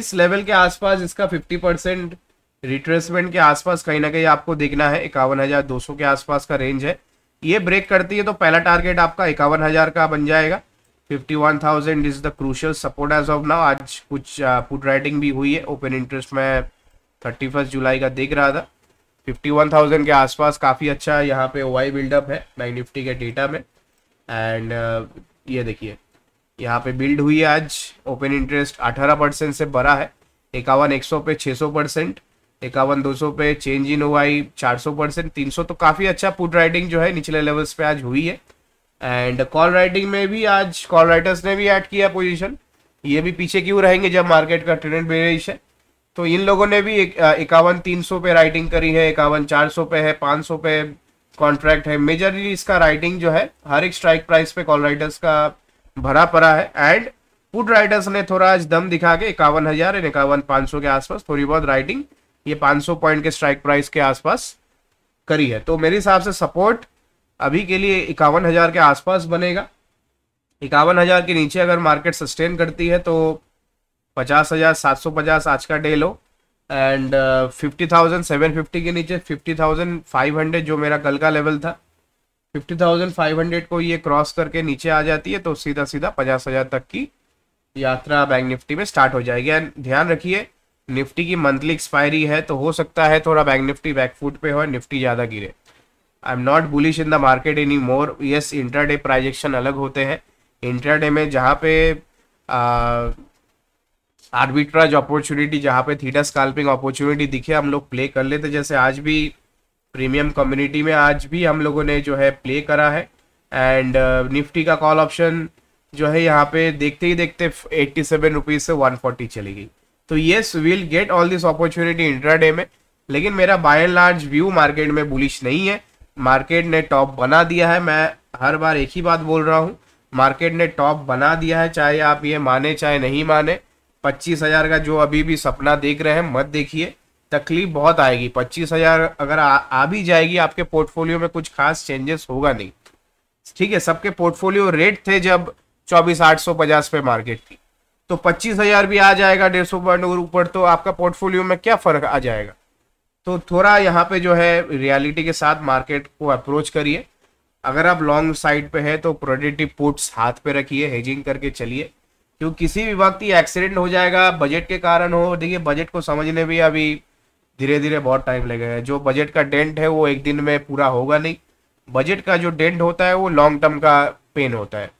इस लेवल के आसपास इसका 50 परसेंट रिट्रेसमेंट के आसपास कहीं ना कहीं आपको देखना है इक्यावन हजार दो सौ के आसपास का रेंज है ये ब्रेक करती है तो पहला टारगेट आपका इक्यावन हजार का बन जाएगा fifty one thousand is the crucial support as of now आज कुछ पुट राइटिंग भी हुई है ओपन इंटरेस्ट में थर्टी फर्स्ट जुलाई का देख रहा था 51,000 के आसपास काफ़ी अच्छा यहाँ पे वाई बिल्डअप है नाइन निफ्टी के डेटा में एंड uh, ये देखिए यहाँ पे बिल्ड हुई है आज ओपन इंटरेस्ट 18 परसेंट से बड़ा है इक्यावन एक पे 600 परसेंट इक्यावन दो पे चेंज इन ओवाई 400 परसेंट तीन तो काफ़ी अच्छा पुट राइटिंग जो है निचले लेवल्स पे आज हुई है एंड कॉल राइटिंग में भी आज कॉल राइटर्स ने भी ऐड किया पोजिशन ये भी पीछे क्यों रहेंगे जब मार्केट का ट्रेंड बेरिश है तो इन लोगों ने भी इक्यावन तीन सौ पे राइटिंग करी है इक्यावन चार सौ पे है पाँच सौ पे कॉन्ट्रैक्ट है मेजरली इसका राइटिंग जो है हर एक स्ट्राइक प्राइस पे कॉल राइटर्स का भरा पड़ा है एंड फूड राइटर्स ने थोड़ा आज दम दिखा के इक्यावन हजार एंड इक्यावन पाँच सौ के आसपास थोड़ी बहुत राइटिंग ये पाँच सौ पॉइंट के स्ट्राइक प्राइस के आसपास करी है तो मेरे हिसाब से सपोर्ट अभी के लिए इक्यावन हजार के आसपास बनेगा इक्यावन हजार के नीचे अगर मार्केट सस्टेन करती है तो पचास हज़ार सात सौ पचास आज का day low and fifty thousand seven fifty के नीचे फिफ्टी थाउजेंड फाइव हंड्रेड जो मेरा कल का लेवल था फिफ्टी थाउजेंड फाइव हंड्रेड को ये क्रॉस करके नीचे आ जाती है तो सीधा सीधा पचास हज़ार तक की यात्रा बैंक निफ्टी में स्टार्ट हो जाएगी एंड ध्यान रखिए निफ्टी की मंथली एक्सपायरी है तो हो सकता है थोड़ा बैंक निफ्टी बैकफुट पे हो निफ्टी ज़्यादा गिरे I am not bullish in the market any more yes intraday projection अलग होते हैं इंटरडे में जहाँ पे आ, uh, आर्बिट्राज अपॉर्चुनिटी जहाँ पे थीटा स्काल्पिंग अपॉर्चुनिटी दिखे हम लोग प्ले कर लेते जैसे आज भी प्रीमियम कम्युनिटी में आज भी हम लोगों ने जो है प्ले करा है एंड निफ्टी uh, का कॉल ऑप्शन जो है यहाँ पे देखते ही देखते एट्टी सेवन रुपीज़ से वन फोर्टी चली गई तो yes will get all this opportunity intraday में लेकिन मेरा by and large view market में बुलिश नहीं है मार्केट ने टॉप बना दिया है मैं हर बार एक ही बात बोल रहा हूँ मार्केट ने टॉप बना दिया है चाहे आप ये माने चाहे नहीं माने पच्चीस हजार का जो अभी भी सपना देख रहे हैं मत देखिए तकलीफ बहुत आएगी पच्चीस हजार अगर आ, आ भी जाएगी आपके पोर्टफोलियो में कुछ खास चेंजेस होगा नहीं ठीक है सबके पोर्टफोलियो रेट थे जब चौबीस आठ सौ पचास पे मार्केट थी तो पच्चीस हजार भी आ जाएगा डेढ़ सौ पॉइंट ऊपर तो आपका पोर्टफोलियो में क्या फर्क आ जाएगा तो थोड़ा यहाँ पे जो है रियलिटी के साथ मार्केट को अप्रोच करिए अगर आप लॉन्ग साइड पे है तो प्रोडिटिव पुट्स हाथ पे रखिए हेजिंग करके चलिए क्योंकि किसी भी वक्त ही एक्सीडेंट हो जाएगा बजट के कारण हो देखिए बजट को समझने भी अभी धीरे धीरे बहुत टाइम लगेगा जो बजट का डेंट है वो एक दिन में पूरा होगा नहीं बजट का जो डेंट होता है वो लॉन्ग टर्म का पेन होता है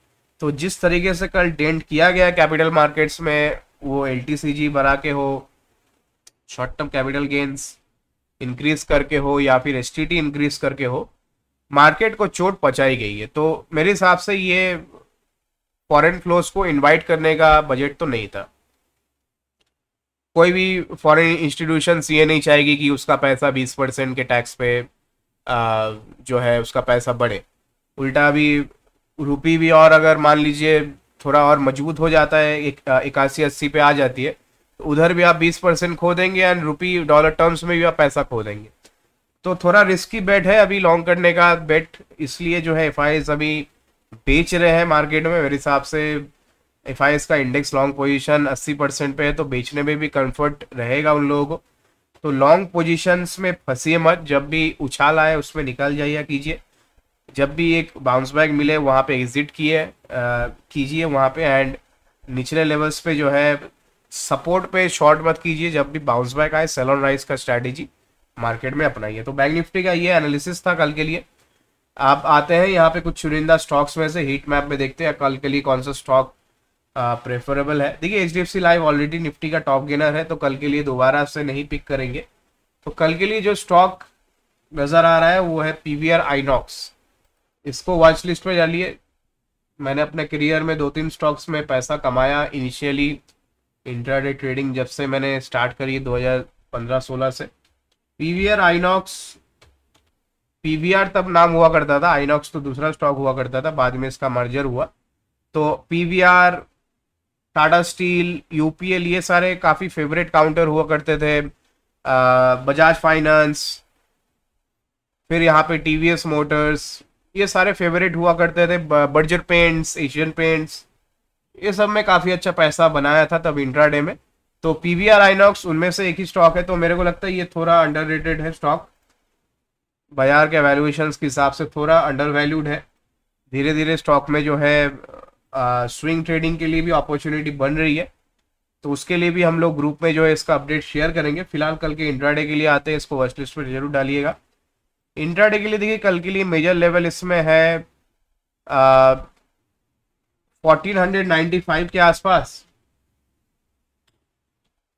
तो जिस तरीके से कल डेंट किया गया कैपिटल मार्केट्स में वो एल बना के हो short term capital gains increase करके हो या फिर एस इंक्रीज करके हो मार्केट को चोट पहुँचाई गई है तो मेरे हिसाब से ये फॉरेन फ्लोस को इनवाइट करने का बजट तो नहीं था कोई भी फॉरेन इंस्टीट्यूशंस ये नहीं चाहेगी कि उसका पैसा बीस परसेंट के टैक्स पे आ, जो है उसका पैसा बढ़े उल्टा अभी रुपी भी और अगर मान लीजिए थोड़ा और मजबूत हो जाता है इक्यासी अस्सी पे आ जाती है तो उधर भी आप बीस परसेंट खो देंगे एंड रुपी डॉलर टर्म्स में भी आप पैसा खो देंगे तो थोड़ा रिस्की बेट है अभी लॉन्ग करने का बेट इसलिए जो है एफ अभी बेच रहे हैं मार्केट में मेरे हिसाब से एफ आई एस का इंडेक्स लॉन्ग पोजीशन 80 परसेंट पे है तो बेचने में भी कंफर्ट रहेगा उन लोगों को तो लॉन्ग पोजीशंस में फंसी मत जब भी उछाल आए उसमें निकल जाइए कीजिए जब भी एक बाउंस बैक मिले वहाँ पे एग्जिट किए कीजिए वहाँ पे एंड निचले लेवल्स पे जो है सपोर्ट पे शॉर्ट मत कीजिए जब भी बाउंस बैक आए सेल ऑन राइज का स्ट्रैटेजी मार्केट में अपनाइए तो बैंक निफ्टी का ये एनालिसिस था कल के लिए आप आते हैं यहाँ पे कुछ चुनिंदा स्टॉक्स में से हीट मैप में देखते हैं कल के लिए कौन सा स्टॉक प्रेफरेबल है देखिए H D F C live already Nifty का टॉप गेनर है तो कल के लिए दोबारा से नहीं पिक करेंगे तो कल के लिए जो स्टॉक नज़र आ रहा है वो है पी वी आर इसको वॉच लिस्ट में डालिए मैंने अपने करियर में दो तीन स्टॉक्स में पैसा कमाया इनिशियली इंट्राडे ट्रेडिंग जब से मैंने स्टार्ट करी है 2015-16 से P V R Inox PVR तब नाम हुआ करता था आईनॉक्स तो दूसरा स्टॉक हुआ करता था बाद में इसका मर्जर हुआ तो पीवीआर टाटा स्टील यूपीएल ये सारे काफ़ी फेवरेट काउंटर हुआ करते थे बजाज फाइनेंस फिर यहाँ पे टीवीएस मोटर्स ये सारे फेवरेट हुआ करते थे बर्जर पेंट्स एशियन पेंट्स ये सब में काफ़ी अच्छा पैसा बनाया था तब इंट्राडे में तो पी वी आर आइनॉक्स उनमें से एक ही स्टॉक है तो मेरे को लगता है ये थोड़ा अंडर है स्टॉक बाजार के वैल्यूएशंस के हिसाब से थोड़ा अंडर वैल्यूड है धीरे धीरे स्टॉक में जो है आ, स्विंग ट्रेडिंग के लिए भी अपॉर्चुनिटी बन रही है तो उसके लिए भी हम लोग ग्रुप में जो है इसका अपडेट शेयर करेंगे फिलहाल कल के इंट्राडे के लिए आते हैं इसको वर्स्ट लिस्ट पर जरूर डालिएगा इंट्राडे के लिए देखिए कल के लिए मेजर लेवल इसमें है फोर्टीन हंड्रेड नाइन्टी फाइव के आसपास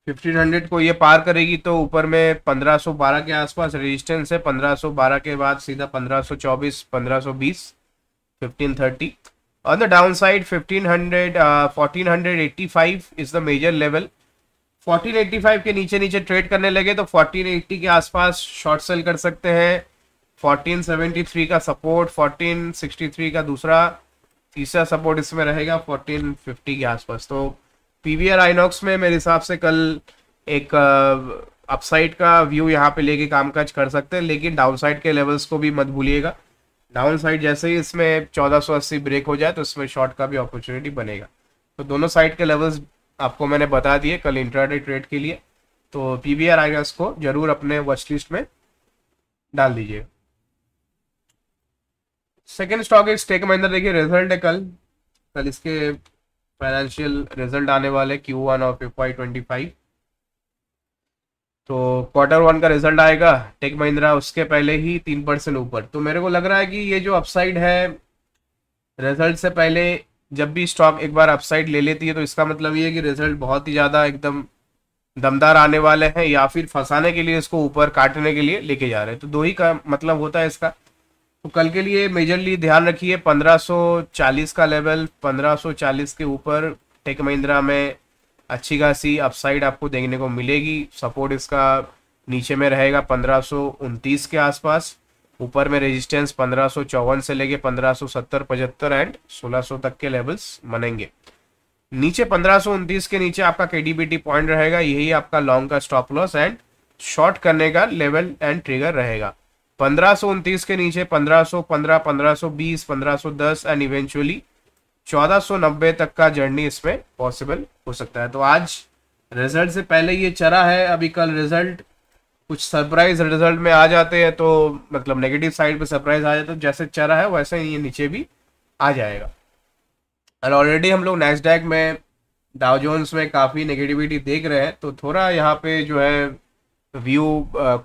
फिफ्टीन हंड्रेड को ये पार करेगी तो ऊपर में पंद्रह सौ बारह के आसपास रेजिस्टेंस है पंद्रह सौ बारह के बाद सीधा पंद्रह सौ चौबीस पंद्रह सौ बीस fifteen thirty on the down side fifteen hundred fourteen hundred eighty five is the major level fourteen eighty five के नीचे नीचे ट्रेड करने लगे तो फोर्टीन एट्टी के आसपास शॉर्ट सेल कर सकते हैं फोर्टीन सेवेंटी थ्री का सपोर्ट फोर्टीन सिक्सटी थ्री का दूसरा तीसरा सपोर्ट इसमें रहेगा फोर्टीन फिफ्टी के आसपास तो पी वी आर आइनॉक्स में मेरे हिसाब से कल एक अपसाइड का व्यू यहाँ पे लेके कामकाज कर सकते हैं लेकिन डाउनसाइड के लेवल्स को भी मत भूलिएगा डाउनसाइड जैसे ही इसमें 1480 ब्रेक हो जाए तो इसमें शॉर्ट का भी अपॉर्चुनिटी बनेगा तो दोनों साइड के लेवल्स आपको मैंने बता दिए कल इंट्राडे ट्रेड के लिए तो पी वी आर को जरूर अपने वॉच लिस्ट में डाल दीजिए सेकेंड स्टॉक एक स्टेक महिंद्रा देखिए रिजल्ट है कल कल इसके फाइनेंशियल रिजल्ट आने वाले Q one of F Y twenty five तो क्वार्टर वन का रिजल्ट आएगा टेक महिंद्रा उसके पहले ही तीन परसेंट ऊपर तो मेरे को लग रहा है कि ये जो अपसाइड है रिजल्ट से पहले जब भी स्टॉक एक बार अपसाइड ले लेती है तो इसका मतलब ये है कि रिजल्ट बहुत ही ज़्यादा एकदम दमदार आने वाले हैं या फिर फंसाने के लिए इसको ऊपर काटने के लिए लेके जा रहे हैं तो दो ही का मतलब होता है इसका तो कल के लिए मेजरली ध्यान रखिए 1540 का लेवल 1540 के ऊपर टेक महिंद्रा में अच्छी खासी अपसाइड आपको देखने को मिलेगी सपोर्ट इसका नीचे में रहेगा पंद्रह के आसपास ऊपर में रेजिस्टेंस पंद्रह से लेके 1570 सौ एंड 1600 तक के लेवल्स बनेंगे नीचे पंद्रह के नीचे आपका के पॉइंट रहेगा यही आपका लॉन्ग का स्टॉप लॉस एंड शॉर्ट करने का लेवल एंड ट्रिगर रहेगा पंद्रह के नीचे 1515, 1520, 1510 एंड इवेंचुअली 1490 तक का जर्नी इसमें पॉसिबल हो सकता है तो आज रिजल्ट से पहले ये चरा है अभी कल रिजल्ट कुछ सरप्राइज रिजल्ट में आ जाते हैं तो मतलब नेगेटिव साइड पे सरप्राइज आ जाते हैं तो जैसे चरा है वैसे ये नीचे भी आ जाएगा और ऑलरेडी हम लोग नेस्डैक में डाउजोन्स में काफ़ी नेगेटिविटी देख रहे हैं तो थोड़ा यहाँ पे जो है व्यू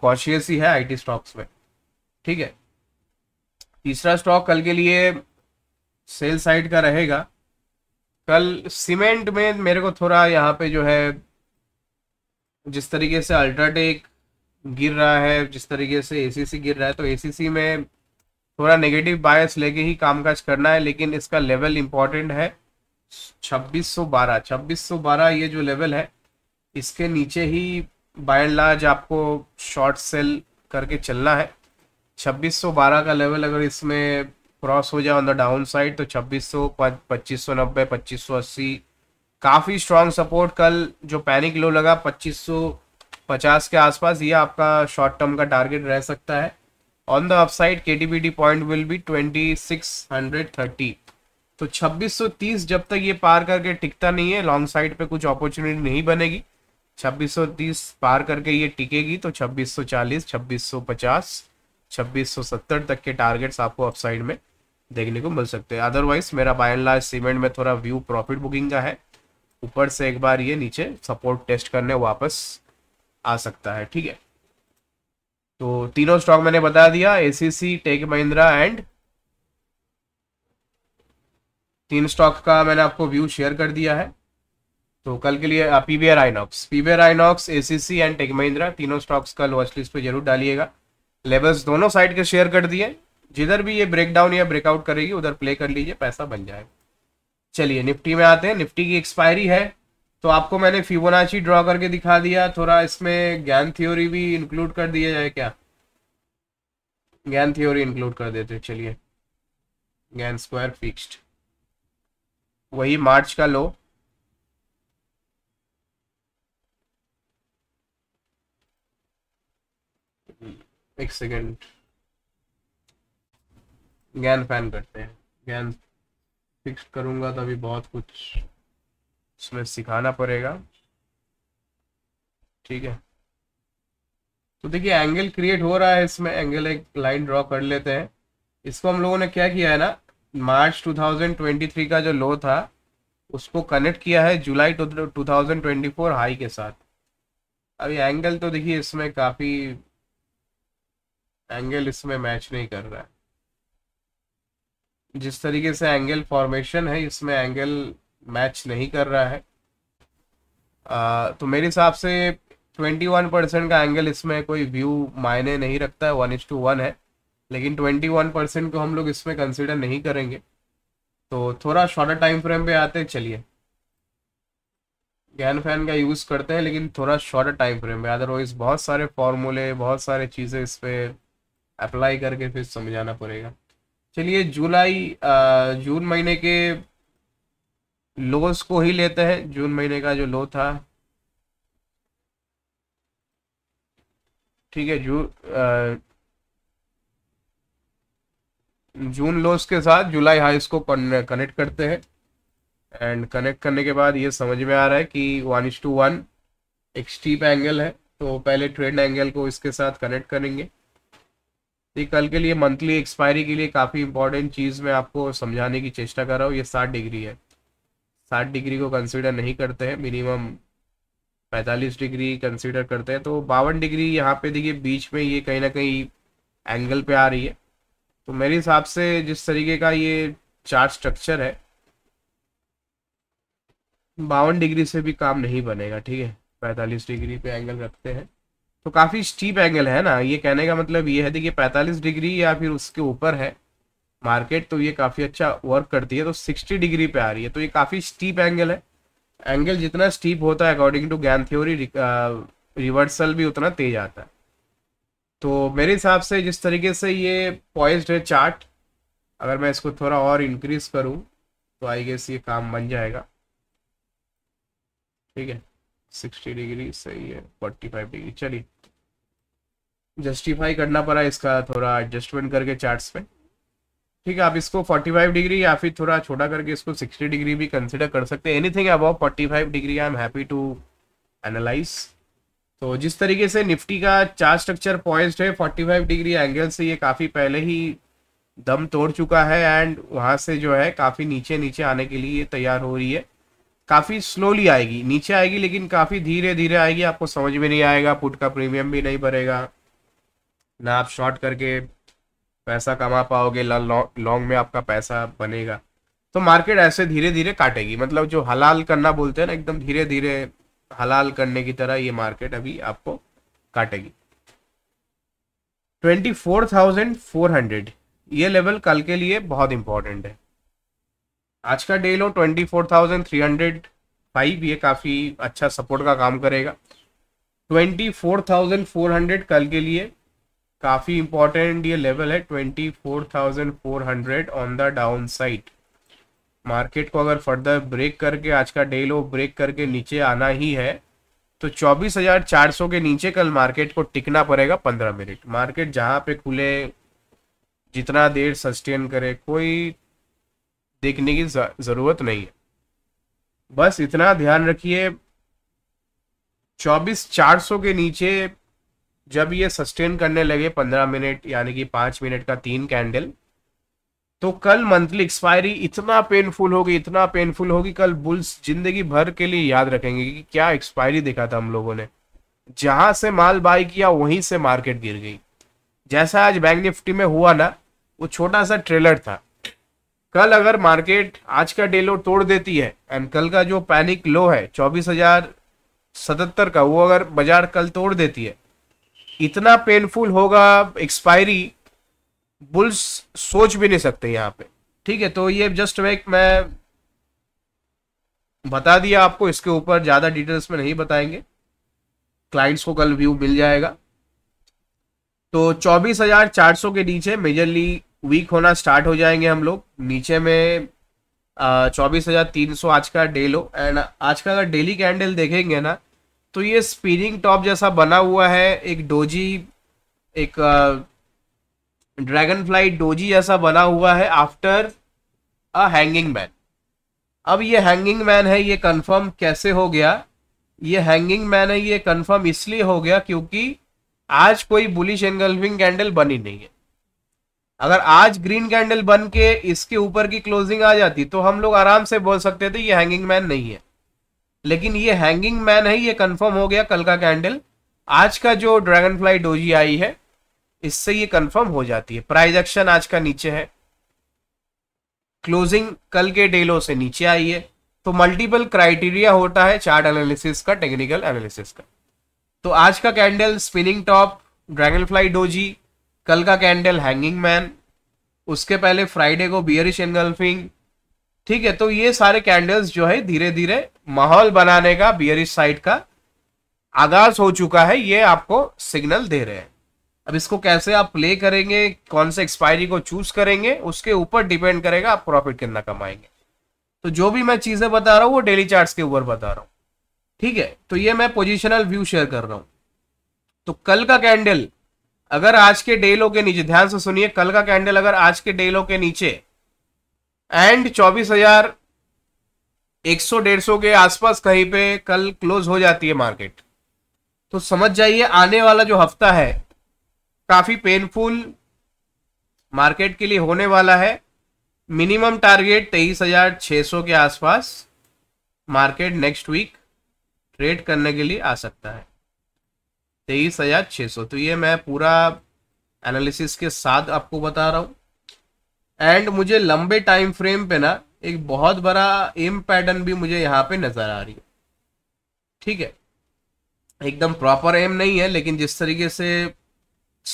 कॉशियस ही है आईटी स्टॉक्स में ठीक है तीसरा स्टॉक कल के लिए सेल साइड का रहेगा कल सीमेंट में मेरे को थोड़ा यहाँ पे जो है जिस तरीके से अल्ट्राटेक गिर रहा है जिस तरीके से एसीसी गिर रहा है तो एसीसी में थोड़ा नेगेटिव बायस लेके ही कामकाज करना है लेकिन इसका लेवल इम्पॉर्टेंट है 2612 2612 ये जो लेवल है इसके नीचे ही बाय लार्ज आपको शॉर्ट सेल करके चलना है 2612 का लेवल अगर इसमें क्रॉस हो जाए ऑन द डाउन साइड तो 2600 2590 2580 काफ़ी स्ट्रॉन्ग सपोर्ट कल जो पैनिक लो लगा 2550 के आसपास ये आपका शॉर्ट टर्म का टारगेट रह सकता है ऑन द अपसाइड के T B D point will be 2630 तो 2630 जब तक ये पार करके टिकता नहीं है लॉन्ग साइड पे कुछ अपॉर्चुनिटी नहीं बनेगी 2630 पार करके ये टिकेगी तो 2640 2650 छब्बीस तक के टारगेट्स आपको अपसाइड में देखने को मिल सकते हैं अदरवाइज मेरा बाय एंड लार्ज सीमेंट में थोड़ा व्यू प्रॉफिट बुकिंग का है ऊपर से एक बार ये नीचे सपोर्ट टेस्ट करने वापस आ सकता है ठीक है तो तीनों स्टॉक मैंने बता दिया एसीसी टेक महिंद्रा एंड तीन स्टॉक का मैंने आपको व्यू शेयर कर दिया है तो कल के लिए PVR Inox PVR Inox ACC and take Mahindra तीनों स्टॉक्स का लोअस्ट लिस्ट पे जरूर डालिएगा लेवल्स दोनों साइड के शेयर कर दिए जिधर भी ये ब्रेकडाउन या ब्रेकआउट करेगी उधर प्ले कर लीजिए पैसा बन जाएगा चलिए निफ्टी में आते हैं निफ्टी की एक्सपायरी है तो आपको मैंने फिबोनाची ड्रॉ करके दिखा दिया थोड़ा इसमें ज्ञान थ्योरी भी इंक्लूड कर दिया जाए क्या ज्ञान थ्योरी इंक्लूड कर देते चलिए ज्ञान स्क्वायर फिक्स्ड वही मार्च का लो एक सेकेंड गैन फैन करते हैं गैन फिक्स करूंगा तो अभी बहुत कुछ उसमें सिखाना पड़ेगा ठीक है तो देखिए एंगल क्रिएट हो रहा है इसमें एंगल एक लाइन ड्रॉ कर लेते हैं इसको हम लोगों ने क्या किया है ना मार्च 2023 का जो लो था उसको कनेक्ट किया है जुलाई 2024 हाई के साथ अभी एंगल तो देखिए इसमें काफ़ी एंगल इसमें मैच नहीं कर रहा है जिस तरीके से एंगल फॉर्मेशन है इसमें एंगल मैच नहीं कर रहा है आ, तो मेरे हिसाब से 21 परसेंट का एंगल इसमें कोई व्यू मायने नहीं रखता है वन इज टू वन है लेकिन 21 परसेंट को हम लोग इसमें कंसिडर नहीं करेंगे तो थोड़ा शॉर्टर टाइम फ्रेम पे आते चलिए गैन फैन का यूज़ करते हैं लेकिन थोड़ा शॉर्टर टाइम फ्रेम में अदरवाइज बहुत सारे फॉर्मूले बहुत सारे चीज़ें इस पर अप्लाई करके फिर समझाना पड़ेगा चलिए जुलाई जून महीने के लोस को ही लेते हैं जून महीने का जो लो था ठीक है जू जून लोस के साथ जुलाई हाई को कनेक्ट करते हैं एंड कनेक्ट करने के बाद ये समझ में आ रहा है कि वन इज टू वन एक स्टीप एंगल है तो पहले ट्रेंड एंगल को इसके साथ कनेक्ट करेंगे तो कल के लिए मंथली एक्सपायरी के लिए काफ़ी इंपॉर्टेंट चीज़ मैं आपको समझाने की चेष्टा कर रहा हूँ ये साठ डिग्री है साठ डिग्री को कंसिडर नहीं करते हैं मिनिमम पैंतालीस डिग्री कंसिडर करते हैं तो बावन डिग्री यहाँ पे देखिए बीच में ये कहीं ना कहीं एंगल पे आ रही है तो मेरे हिसाब से जिस तरीके का ये चार्ट स्ट्रक्चर है बावन डिग्री से भी काम नहीं बनेगा ठीक है पैंतालीस डिग्री पे एंगल रखते हैं तो काफ़ी स्टीप एंगल है ना ये कहने का मतलब ये है देखिए 45 डिग्री या फिर उसके ऊपर है मार्केट तो ये काफ़ी अच्छा वर्क करती है तो 60 डिग्री पे आ रही है तो ये काफ़ी स्टीप एंगल है एंगल जितना स्टीप होता है according to Gann theory reversal भी उतना तेज आता है तो मेरे हिसाब से जिस तरीके से ये पॉइज्ड है चार्ट अगर मैं इसको थोड़ा और इंक्रीज करूँ तो आई गेस ये काम बन जाएगा ठीक है सिक्सटी डिग्री सही है फोर्टी फाइव डिग्री चलिए जस्टिफाई करना पड़ा इसका थोड़ा एडजस्टमेंट करके चार्ट्स पे ठीक है आप इसको फोर्टी फाइव डिग्री या फिर थोड़ा छोटा करके इसको सिक्सटी डिग्री भी कंसिडर कर सकते हैं anything about five degree I am happy to analyse तो जिस तरीके से निफ्टी का चार्ज स्ट्रक्चर पॉइंट है फोर्टी फाइव डिग्री एंगल से ये काफ़ी पहले ही दम तोड़ चुका है एंड वहाँ से जो है काफ़ी नीचे नीचे आने के लिए तैयार हो रही है काफ़ी स्लोली आएगी नीचे आएगी लेकिन काफ़ी धीरे धीरे आएगी आपको समझ में नहीं आएगा पुट का प्रीमियम भी नहीं भरेगा ना आप शॉर्ट करके पैसा कमा पाओगे लॉन्ग में आपका पैसा बनेगा तो मार्केट ऐसे धीरे धीरे काटेगी मतलब जो हलाल करना बोलते हैं ना एकदम धीरे धीरे हलाल करने की तरह ये मार्केट अभी आपको काटेगी twenty four thousand four hundred ये लेवल कल के लिए बहुत इंपॉर्टेंट है आज का day low twenty four thousand three hundred five ये काफ़ी अच्छा सपोर्ट का काम करेगा twenty four thousand four hundred कल के लिए काफ़ी इंपॉर्टेंट ये लेवल है twenty four thousand four hundred on the down side market को अगर फर्दर ब्रेक करके आज का डे लो ब्रेक करके नीचे आना ही है तो 24,400 के नीचे कल मार्केट को टिकना पड़ेगा 15 मिनट मार्केट जहां पे खुले जितना देर सस्टेन करे कोई देखने की ज़रूरत नहीं है बस इतना ध्यान रखिए चौबीस चार सौ के नीचे जब ये सस्टेन करने लगे पंद्रह मिनट यानी कि 5 मिनट का तीन कैंडल तो कल मंथली एक्सपायरी इतना पेनफुल होगी इतना पेनफुल होगी कल बुल्स जिंदगी भर के लिए याद रखेंगे कि क्या एक्सपायरी देखा था हम लोगों ने जहां से माल बाय किया वहीं से मार्केट गिर गई जैसा आज बैंक निफ्टी में हुआ ना वो छोटा सा ट्रेलर था कल अगर मार्केट आज का डे लो तोड़ देती है एंड कल का जो पैनिक लो है चौबीस हजार सतहत्तर का वो अगर बाजार कल तोड़ देती है इतना पेनफुल होगा एक्सपायरी बुल्स सोच भी नहीं सकते यहाँ पे ठीक है तो ये जस्ट वेक मैं बता दिया आपको इसके ऊपर ज़्यादा डिटेल्स में नहीं बताएंगे क्लाइंट्स को कल व्यू मिल जाएगा तो 24,400 के नीचे मेजरली वीक होना स्टार्ट हो जाएंगे हम लोग नीचे में चौबीस हज़ार तीन सौ आज का डे लो एंड आज का अगर डेली कैंडल देखेंगे ना तो ये स्पिनिंग टॉप जैसा बना हुआ है एक डोजी एक ड्रैगन फ्लाई डोजी जैसा बना हुआ है आफ्टर अ हैंगिंग मैन अब ये हैंगिंग मैन है ये कंफर्म कैसे हो गया ये हैंगिंग मैन है ये कंफर्म इसलिए हो गया क्योंकि आज कोई बुलिश एनगल्फिंग कैंडल बनी नहीं है अगर आज ग्रीन कैंडल बन के इसके ऊपर की क्लोजिंग आ जाती तो हम लोग आराम से बोल सकते थे ये हैंगिंग मैन नहीं है लेकिन ये हैंगिंग मैन है ये कंफर्म हो गया कल का कैंडल आज का जो ड्रैगन फ्लाई डोजी आई है इससे ये कंफर्म हो जाती है प्राइज एक्शन आज का नीचे है क्लोजिंग कल के डेलो से नीचे आई है तो मल्टीपल क्राइटेरिया होता है चार्ट एनालिसिस का टेक्निकल एनालिसिस का तो आज का candle spinning top dragonfly doji कल का कैंडल हैंगिंग मैन उसके पहले फ्राइडे को बियरिश एनगल्फिंग ठीक है तो ये सारे कैंडल्स जो है धीरे धीरे माहौल बनाने का बियरिश साइड का आगाज हो चुका है ये आपको सिग्नल दे रहे हैं अब इसको कैसे आप प्ले करेंगे कौन से एक्सपायरी को चूज करेंगे उसके ऊपर डिपेंड करेगा आप प्रॉफिट कितना कमाएंगे तो जो भी मैं चीजें बता रहा हूँ वो डेली चार्ट्स के ऊपर बता रहा हूँ ठीक है तो ये मैं पोजिशनल व्यू शेयर कर रहा हूँ तो कल का कैंडल अगर आज के डे लो के नीचे ध्यान से सुनिए कल का कैंडल अगर आज के डे लो के नीचे एंड चौबीस हजार एक सौ डेढ़ सौ के आसपास कहीं पे कल क्लोज हो जाती है मार्केट तो समझ जाइए आने वाला जो हफ्ता है काफी पेनफुल मार्केट के लिए होने वाला है मिनिमम टारगेट तेईस हजार छः सौ के आसपास मार्केट नेक्स्ट वीक ट्रेड करने के लिए आ सकता है तेईस हजार छः सौ तो ये मैं पूरा एनालिसिस के साथ आपको बता रहा हूँ एंड मुझे लंबे टाइम फ्रेम पे ना एक बहुत बड़ा एम पैटर्न भी मुझे यहाँ पे नज़र आ रही है ठीक है एकदम प्रॉपर एम नहीं है लेकिन जिस तरीके से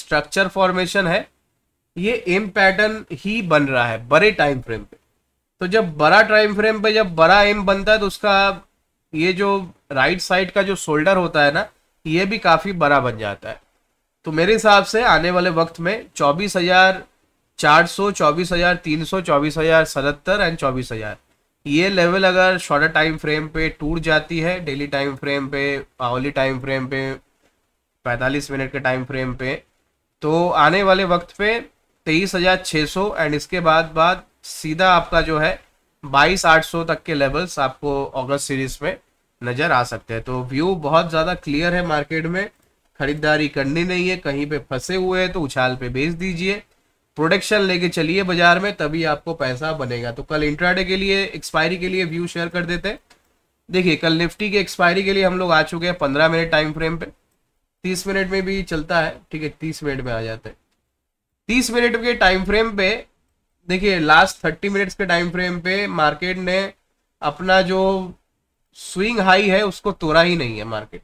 स्ट्रक्चर फॉर्मेशन है ये एम पैटर्न ही बन रहा है बड़े टाइम फ्रेम पे तो जब बड़ा टाइम फ्रेम पे जब बड़ा एम बनता है तो उसका ये जो राइट साइड का जो शोल्डर होता है ना ये भी काफ़ी बड़ा बन जाता है तो मेरे हिसाब से आने वाले वक्त में चौबीस हज़ार चार सौ चौबीस हज़ार तीन सौ चौबीस हज़ार सतहत्तर एंड चौबीस हज़ार ये लेवल अगर शॉर्टर टाइम फ्रेम पे टूट जाती है डेली टाइम फ्रेम पे आवली टाइम फ्रेम पे पैंतालीस मिनट के टाइम फ्रेम पे तो आने वाले वक्त पे तेईस हज़ार छः सौ एंड इसके बाद बाद सीधा आपका जो है बाईस आठ सौ तक के लेवल्स आपको अगस्त सीरीज़ में नज़र आ सकते हैं तो व्यू बहुत ज़्यादा क्लियर है मार्केट में खरीदारी करनी नहीं है कहीं पे फंसे हुए हैं तो उछाल पे बेच दीजिए प्रोडक्शन लेके चलिए बाजार में तभी आपको पैसा बनेगा तो कल इंट्राडे के लिए एक्सपायरी के लिए व्यू शेयर कर देते हैं देखिए कल निफ्टी के एक्सपायरी के लिए हम लोग आ चुके हैं पंद्रह मिनट टाइम फ्रेम पे तीस मिनट में भी चलता है ठीक है तीस मिनट में आ जाते हैं तीस मिनट के टाइम फ्रेम पे देखिए लास्ट थर्टी मिनट्स के टाइम फ्रेम पे मार्केट ने अपना जो स्विंग हाई है उसको तोड़ा ही नहीं है मार्केट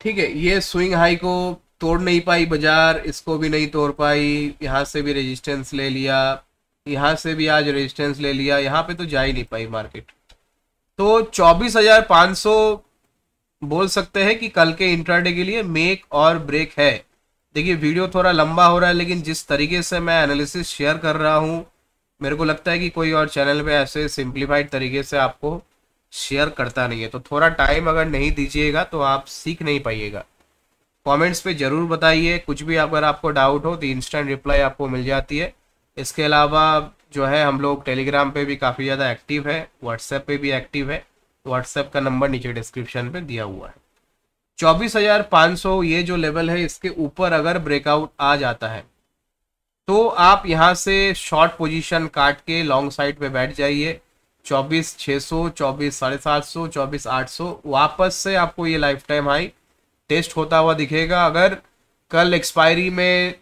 ठीक है ये स्विंग हाई को तोड़ नहीं पाई बाजार इसको भी नहीं तोड़ पाई यहां से भी रेजिस्टेंस ले लिया यहां से भी आज रेजिस्टेंस ले लिया यहां पे तो जा ही नहीं पाई मार्केट तो 24,500 बोल सकते हैं कि कल के इंट्राडे के लिए मेक और ब्रेक है देखिए वीडियो थोड़ा लंबा हो रहा है लेकिन जिस तरीके से मैं एनालिसिस शेयर कर रहा हूँ मेरे को लगता है कि कोई और चैनल पे ऐसे सिंप्लीफाइड तरीके से आपको शेयर करता नहीं है तो थोड़ा टाइम अगर नहीं दीजिएगा तो आप सीख नहीं पाइएगा कमेंट्स पे ज़रूर बताइए कुछ भी अगर आपको डाउट हो तो इंस्टेंट रिप्लाई आपको मिल जाती है इसके अलावा जो है हम लोग टेलीग्राम पे भी काफ़ी ज़्यादा एक्टिव है व्हाट्सएप पे भी एक्टिव है व्हाट्सएप का नंबर नीचे डिस्क्रिप्शन में दिया हुआ है चौबीस हज़ार पाँच सौ ये जो लेवल है इसके ऊपर अगर ब्रेकआउट आ जाता है तो आप यहाँ से शॉर्ट पोजीशन काट के लॉन्ग साइड पे बैठ जाइए चौबीस छः सौ चौबीस साढ़े सात सौ चौबीस आठ सौ वापस से आपको ये लाइफ टाइम हाई टेस्ट होता हुआ दिखेगा अगर कल एक्सपायरी में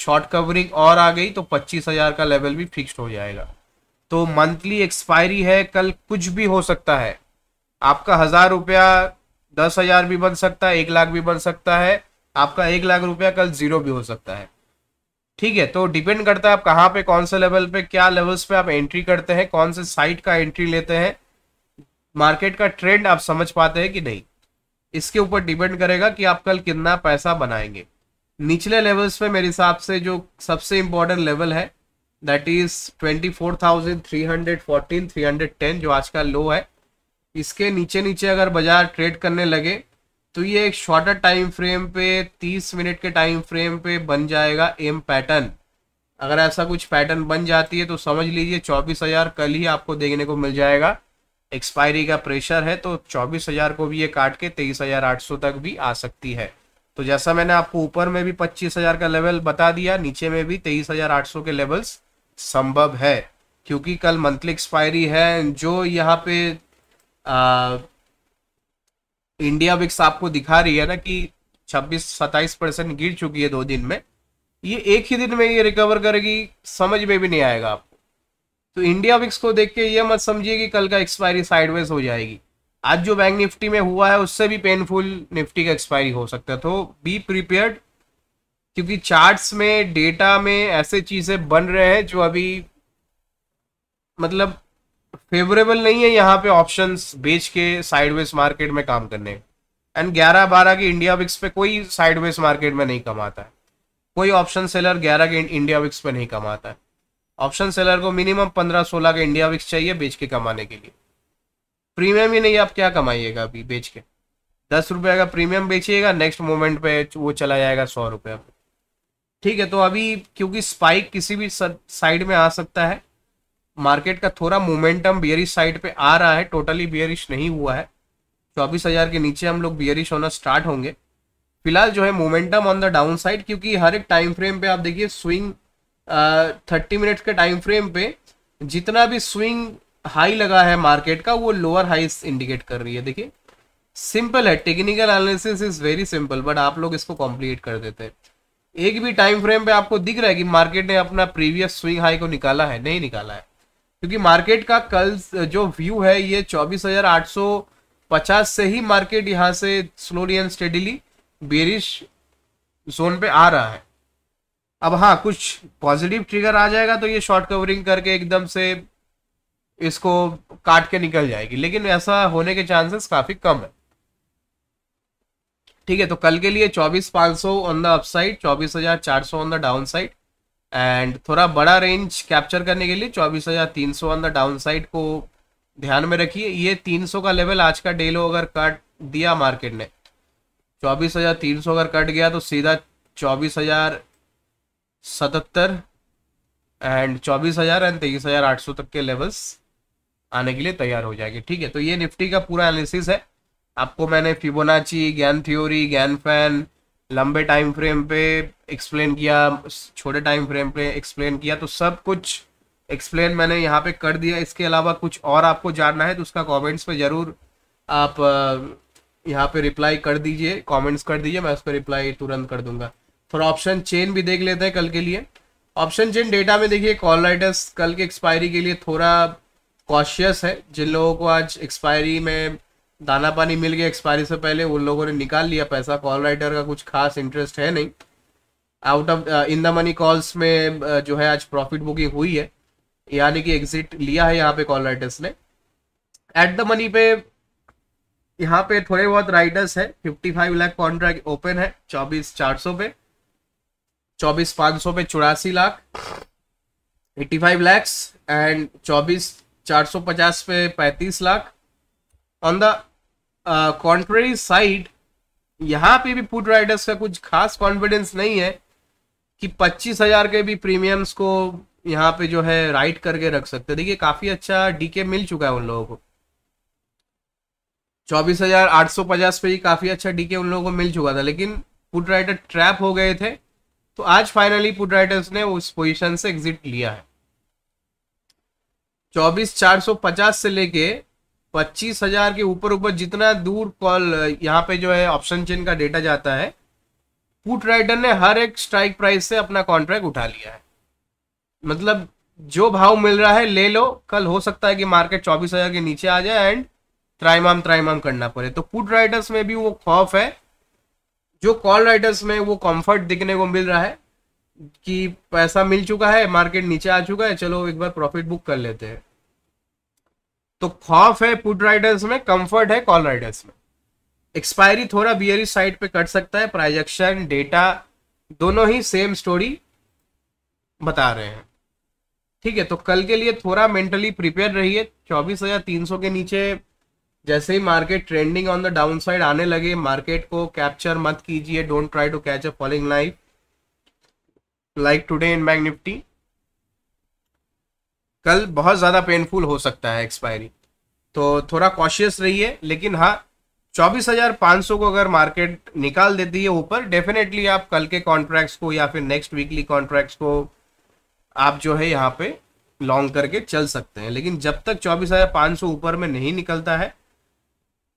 शॉर्ट कवरिंग और आ गई तो पच्चीस हज़ार का लेवल भी फिक्स्ड हो जाएगा तो मंथली एक्सपायरी है कल कुछ भी हो सकता है आपका हज़ार रुपया दस हज़ार भी बन सकता है एक लाख भी बन सकता है आपका एक लाख रुपया कल ज़ीरो भी हो सकता है ठीक है तो डिपेंड करता है आप कहाँ पे कौन से लेवल पे क्या लेवल्स पे आप एंट्री करते हैं कौन से साइट का एंट्री लेते हैं मार्केट का ट्रेंड आप समझ पाते हैं कि नहीं इसके ऊपर डिपेंड करेगा कि आप कल कितना पैसा बनाएंगे निचले लेवल्स पे मेरे हिसाब से जो सबसे इम्पोर्टेंट लेवल है that is twenty four thousand three hundred fourteen three hundred ten जो आज का लो है इसके नीचे नीचे अगर बाजार ट्रेड करने लगे तो ये एक शॉर्टर टाइम फ्रेम पे 30 मिनट के टाइम फ्रेम पे बन जाएगा एम पैटर्न अगर ऐसा कुछ पैटर्न बन जाती है तो समझ लीजिए चौबीस हजार कल ही आपको देखने को मिल जाएगा एक्सपायरी का प्रेशर है तो चौबीस हजार को भी ये काट के तेईस हजार आठ सौ तक भी आ सकती है तो जैसा मैंने आपको ऊपर में भी पच्चीस हजार का लेवल बता दिया नीचे में भी तेईस हजार आठ सौ के लेवल्स संभव है क्योंकि कल मंथली एक्सपायरी है जो यहाँ पे इंडिया विक्स आपको दिखा रही है ना कि 26-27 परसेंट गिर चुकी है दो दिन में ये एक ही दिन में ये रिकवर करेगी समझ में भी नहीं आएगा आपको तो इंडिया विक्स को देख के ये मत समझिए कि कल का एक्सपायरी साइडवेज हो जाएगी आज जो बैंक निफ्टी में हुआ है उससे भी पेनफुल निफ्टी का एक्सपायरी हो सकता है तो बी प्रिपेयर्ड क्योंकि चार्ट्स में डेटा में ऐसे चीज़ें बन रहे हैं जो अभी मतलब फेवरेबल नहीं है यहाँ पे ऑप्शन बेच के साइडवेज मार्केट में काम करने एंड ग्यारह बारह की इंडिया विक्स पे कोई साइडवेज मार्केट में नहीं कमाता है कोई ऑप्शन सेलर ग्यारह के इंडिया विक्स पे नहीं कमाता है ऑप्शन सेलर को मिनिमम पंद्रह सोलह के इंडिया विक्स चाहिए बेच के कमाने के लिए प्रीमियम ही नहीं आप क्या कमाइएगा अभी बेच के दस रुपये का प्रीमियम बेचिएगा नेक्स्ट मोमेंट पे वो चला जाएगा सौ रुपये ठीक है तो अभी क्योंकि स्पाइक किसी भी साइड में आ सकता है मार्केट का थोड़ा मोमेंटम बियरिश साइड पे आ रहा है टोटली बियरिश नहीं हुआ है चौबीस हज़ार के नीचे हम लोग बियरिश होना स्टार्ट होंगे फिलहाल जो है momentum on the down side क्योंकि हर एक टाइम फ्रेम पे आप देखिए स्विंग थर्टी मिनट्स के टाइम फ्रेम पे जितना भी स्विंग हाई लगा है मार्केट का वो लोअर हाई इंडिकेट कर रही है देखिए सिंपल है technical analysis is very simple but आप लोग इसको कॉम्प्लीट कर देते हैं एक भी टाइम फ्रेम पे आपको दिख रहा है कि मार्केट ने अपना प्रीवियस स्विंग हाई को निकाला है नहीं निकाला है क्योंकि मार्केट का कल जो व्यू है ये 24,850 से ही मार्केट यहाँ से slowly and steadily bearish zone पे आ रहा है अब हाँ कुछ पॉजिटिव ट्रिगर आ जाएगा तो ये शॉर्ट कवरिंग करके एकदम से इसको काट के निकल जाएगी लेकिन ऐसा होने के चांसेस काफी कम है ठीक है तो कल के लिए चौबीस पांच सौ ऑन द अपसाइड चौबीस हजार चार सौ on the down side and थोड़ा बड़ा रेंज कैप्चर करने के लिए चौबीस हज़ार तीन सौ ऑन द डाउन साइड को ध्यान में रखिए ये तीन सौ का लेवल आज का डे लो अगर काट दिया मार्केट ने चौबीस हज़ार तीन सौ अगर कट गया तो सीधा चौबीस हज़ार सतहत्तर एंड चौबीस हज़ार एंड तेईस हज़ार आठ सौ तक के लेवल्स आने के लिए तैयार हो जाएगी ठीक है तो ये निफ्टी का पूरा एनालिसिस है आपको मैंने फिबोनाची ज्ञान थ्योरी ज्ञान फैन लंबे टाइम फ्रेम पे एक्सप्लेन किया छोटे टाइम फ्रेम पे एक्सप्लेन किया तो सब कुछ एक्सप्लेन मैंने यहाँ पे कर दिया इसके अलावा कुछ और आपको जानना है तो उसका कमेंट्स पे ज़रूर आप यहाँ पे रिप्लाई कर दीजिए कमेंट्स कर दीजिए मैं उस पर रिप्लाई तुरंत कर दूंगा थोड़ा ऑप्शन चेन भी देख लेते हैं कल के लिए ऑप्शन चेन डेटा में देखिए कॉल राइटर्स कल के एक्सपायरी के लिए थोड़ा कॉशियस है जिन लोगों को आज एक्सपायरी में दाना पानी मिल गया एक्सपायरी से पहले उन लोगों ने निकाल लिया पैसा कॉल राइटर का कुछ खास इंटरेस्ट है नहीं out of in the money calls में uh, जो है आज प्रॉफिट बुकिंग हुई है यानी कि एग्जिट लिया है यहाँ पे कॉल राइटर्स ने एट द मनी पे यहाँ पे थोड़े बहुत राइडर्स है 55 लाख कॉन्ट्रैक्ट ओपन है 24 सौ पे 24 सौ पे चौरासी लाख 85 लैक्स एंड 24 पचास पे 35 lakh on the contrary side यहाँ पे भी फूड राइडर्स का कुछ खास कॉन्फिडेंस नहीं है कि पच्चीस हजार के भी प्रीमियम्स को यहाँ पे जो है राइट करके रख सकते देखिए काफी अच्छा डीके मिल चुका है उन लोगों को चौबीस हजार आठ सौ पचास पे ही काफी अच्छा डीके उन लोगों को मिल चुका था लेकिन फूड राइडर ट्रैप हो गए थे तो आज फाइनली फूड राइडर्स ने उस पोजिशन से एग्जिट लिया है चौबीस चार सौ पचास से लेके पच्चीस हजार के ऊपर ऊपर जितना दूर कॉल यहाँ पे जो है ऑप्शन चेन का डेटा जाता है पुट राइडर ने हर एक स्ट्राइक प्राइस से अपना कॉन्ट्रैक्ट उठा लिया है मतलब जो भाव मिल रहा है ले लो कल हो सकता है कि मार्केट चौबीस हजार के नीचे आ जाए एंड त्राइमाम त्राइमाम करना पड़े तो पुट राइडर्स में भी वो खौफ है जो कॉल राइडर्स में वो कंफर्ट दिखने को मिल रहा है कि पैसा मिल चुका है मार्केट नीचे आ चुका है चलो एक बार प्रॉफिट बुक कर लेते हैं तो खौफ है पुट राइडर्स में कंफर्ट है कॉल राइडर्स में एक्सपायरी थोड़ा बियरी साइड पे कट सकता है प्राइजेक्शन डेटा दोनों ही सेम स्टोरी बता रहे हैं ठीक है तो कल के लिए थोड़ा मेंटली प्रिपेयर रहिए चौबीस हजार तीन सौ के नीचे जैसे ही market trending on the down side आने लगे मार्केट को कैप्चर मत कीजिए don't try to catch a falling life like today in bank Nifty कल बहुत ज़्यादा पेनफुल हो सकता है एक्सपायरी तो थोड़ा कॉशियस रहिए लेकिन हाँ चौबीस हजार पाँच सौ को अगर मार्केट निकाल देती है ऊपर डेफिनेटली आप कल के कॉन्ट्रैक्ट्स को या फिर नेक्स्ट वीकली कॉन्ट्रैक्ट्स को आप जो है यहाँ पे लॉन्ग करके चल सकते हैं लेकिन जब तक चौबीस हजार पाँच सौ ऊपर में नहीं निकलता है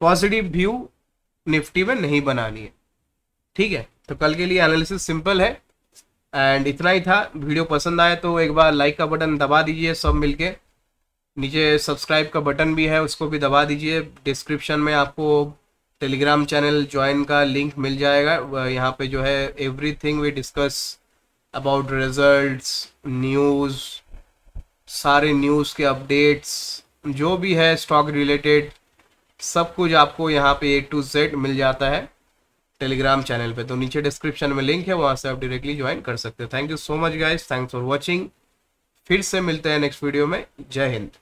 पॉजिटिव व्यू निफ्टी में नहीं बनानी है ठीक है तो कल के लिए एनालिसिस सिंपल है एंड इतना ही था वीडियो पसंद आए तो एक बार लाइक का बटन दबा दीजिए सब मिलके नीचे सब्सक्राइब का बटन भी है उसको भी दबा दीजिए डिस्क्रिप्शन में आपको टेलीग्राम चैनल ज्वाइन का लिंक मिल जाएगा यहाँ पे जो है everything we discuss about results news सारे न्यूज़ के अपडेट्स जो भी है स्टॉक रिलेटेड सब कुछ आपको यहाँ पे ए टू जेड मिल जाता है टेलीग्राम चैनल पे तो नीचे डिस्क्रिप्शन में लिंक है वहां से आप डायरेक्टली ज्वाइन कर सकते हैं thank you so much guys thanks for watching फिर से मिलते हैं नेक्स्ट वीडियो में जय हिंद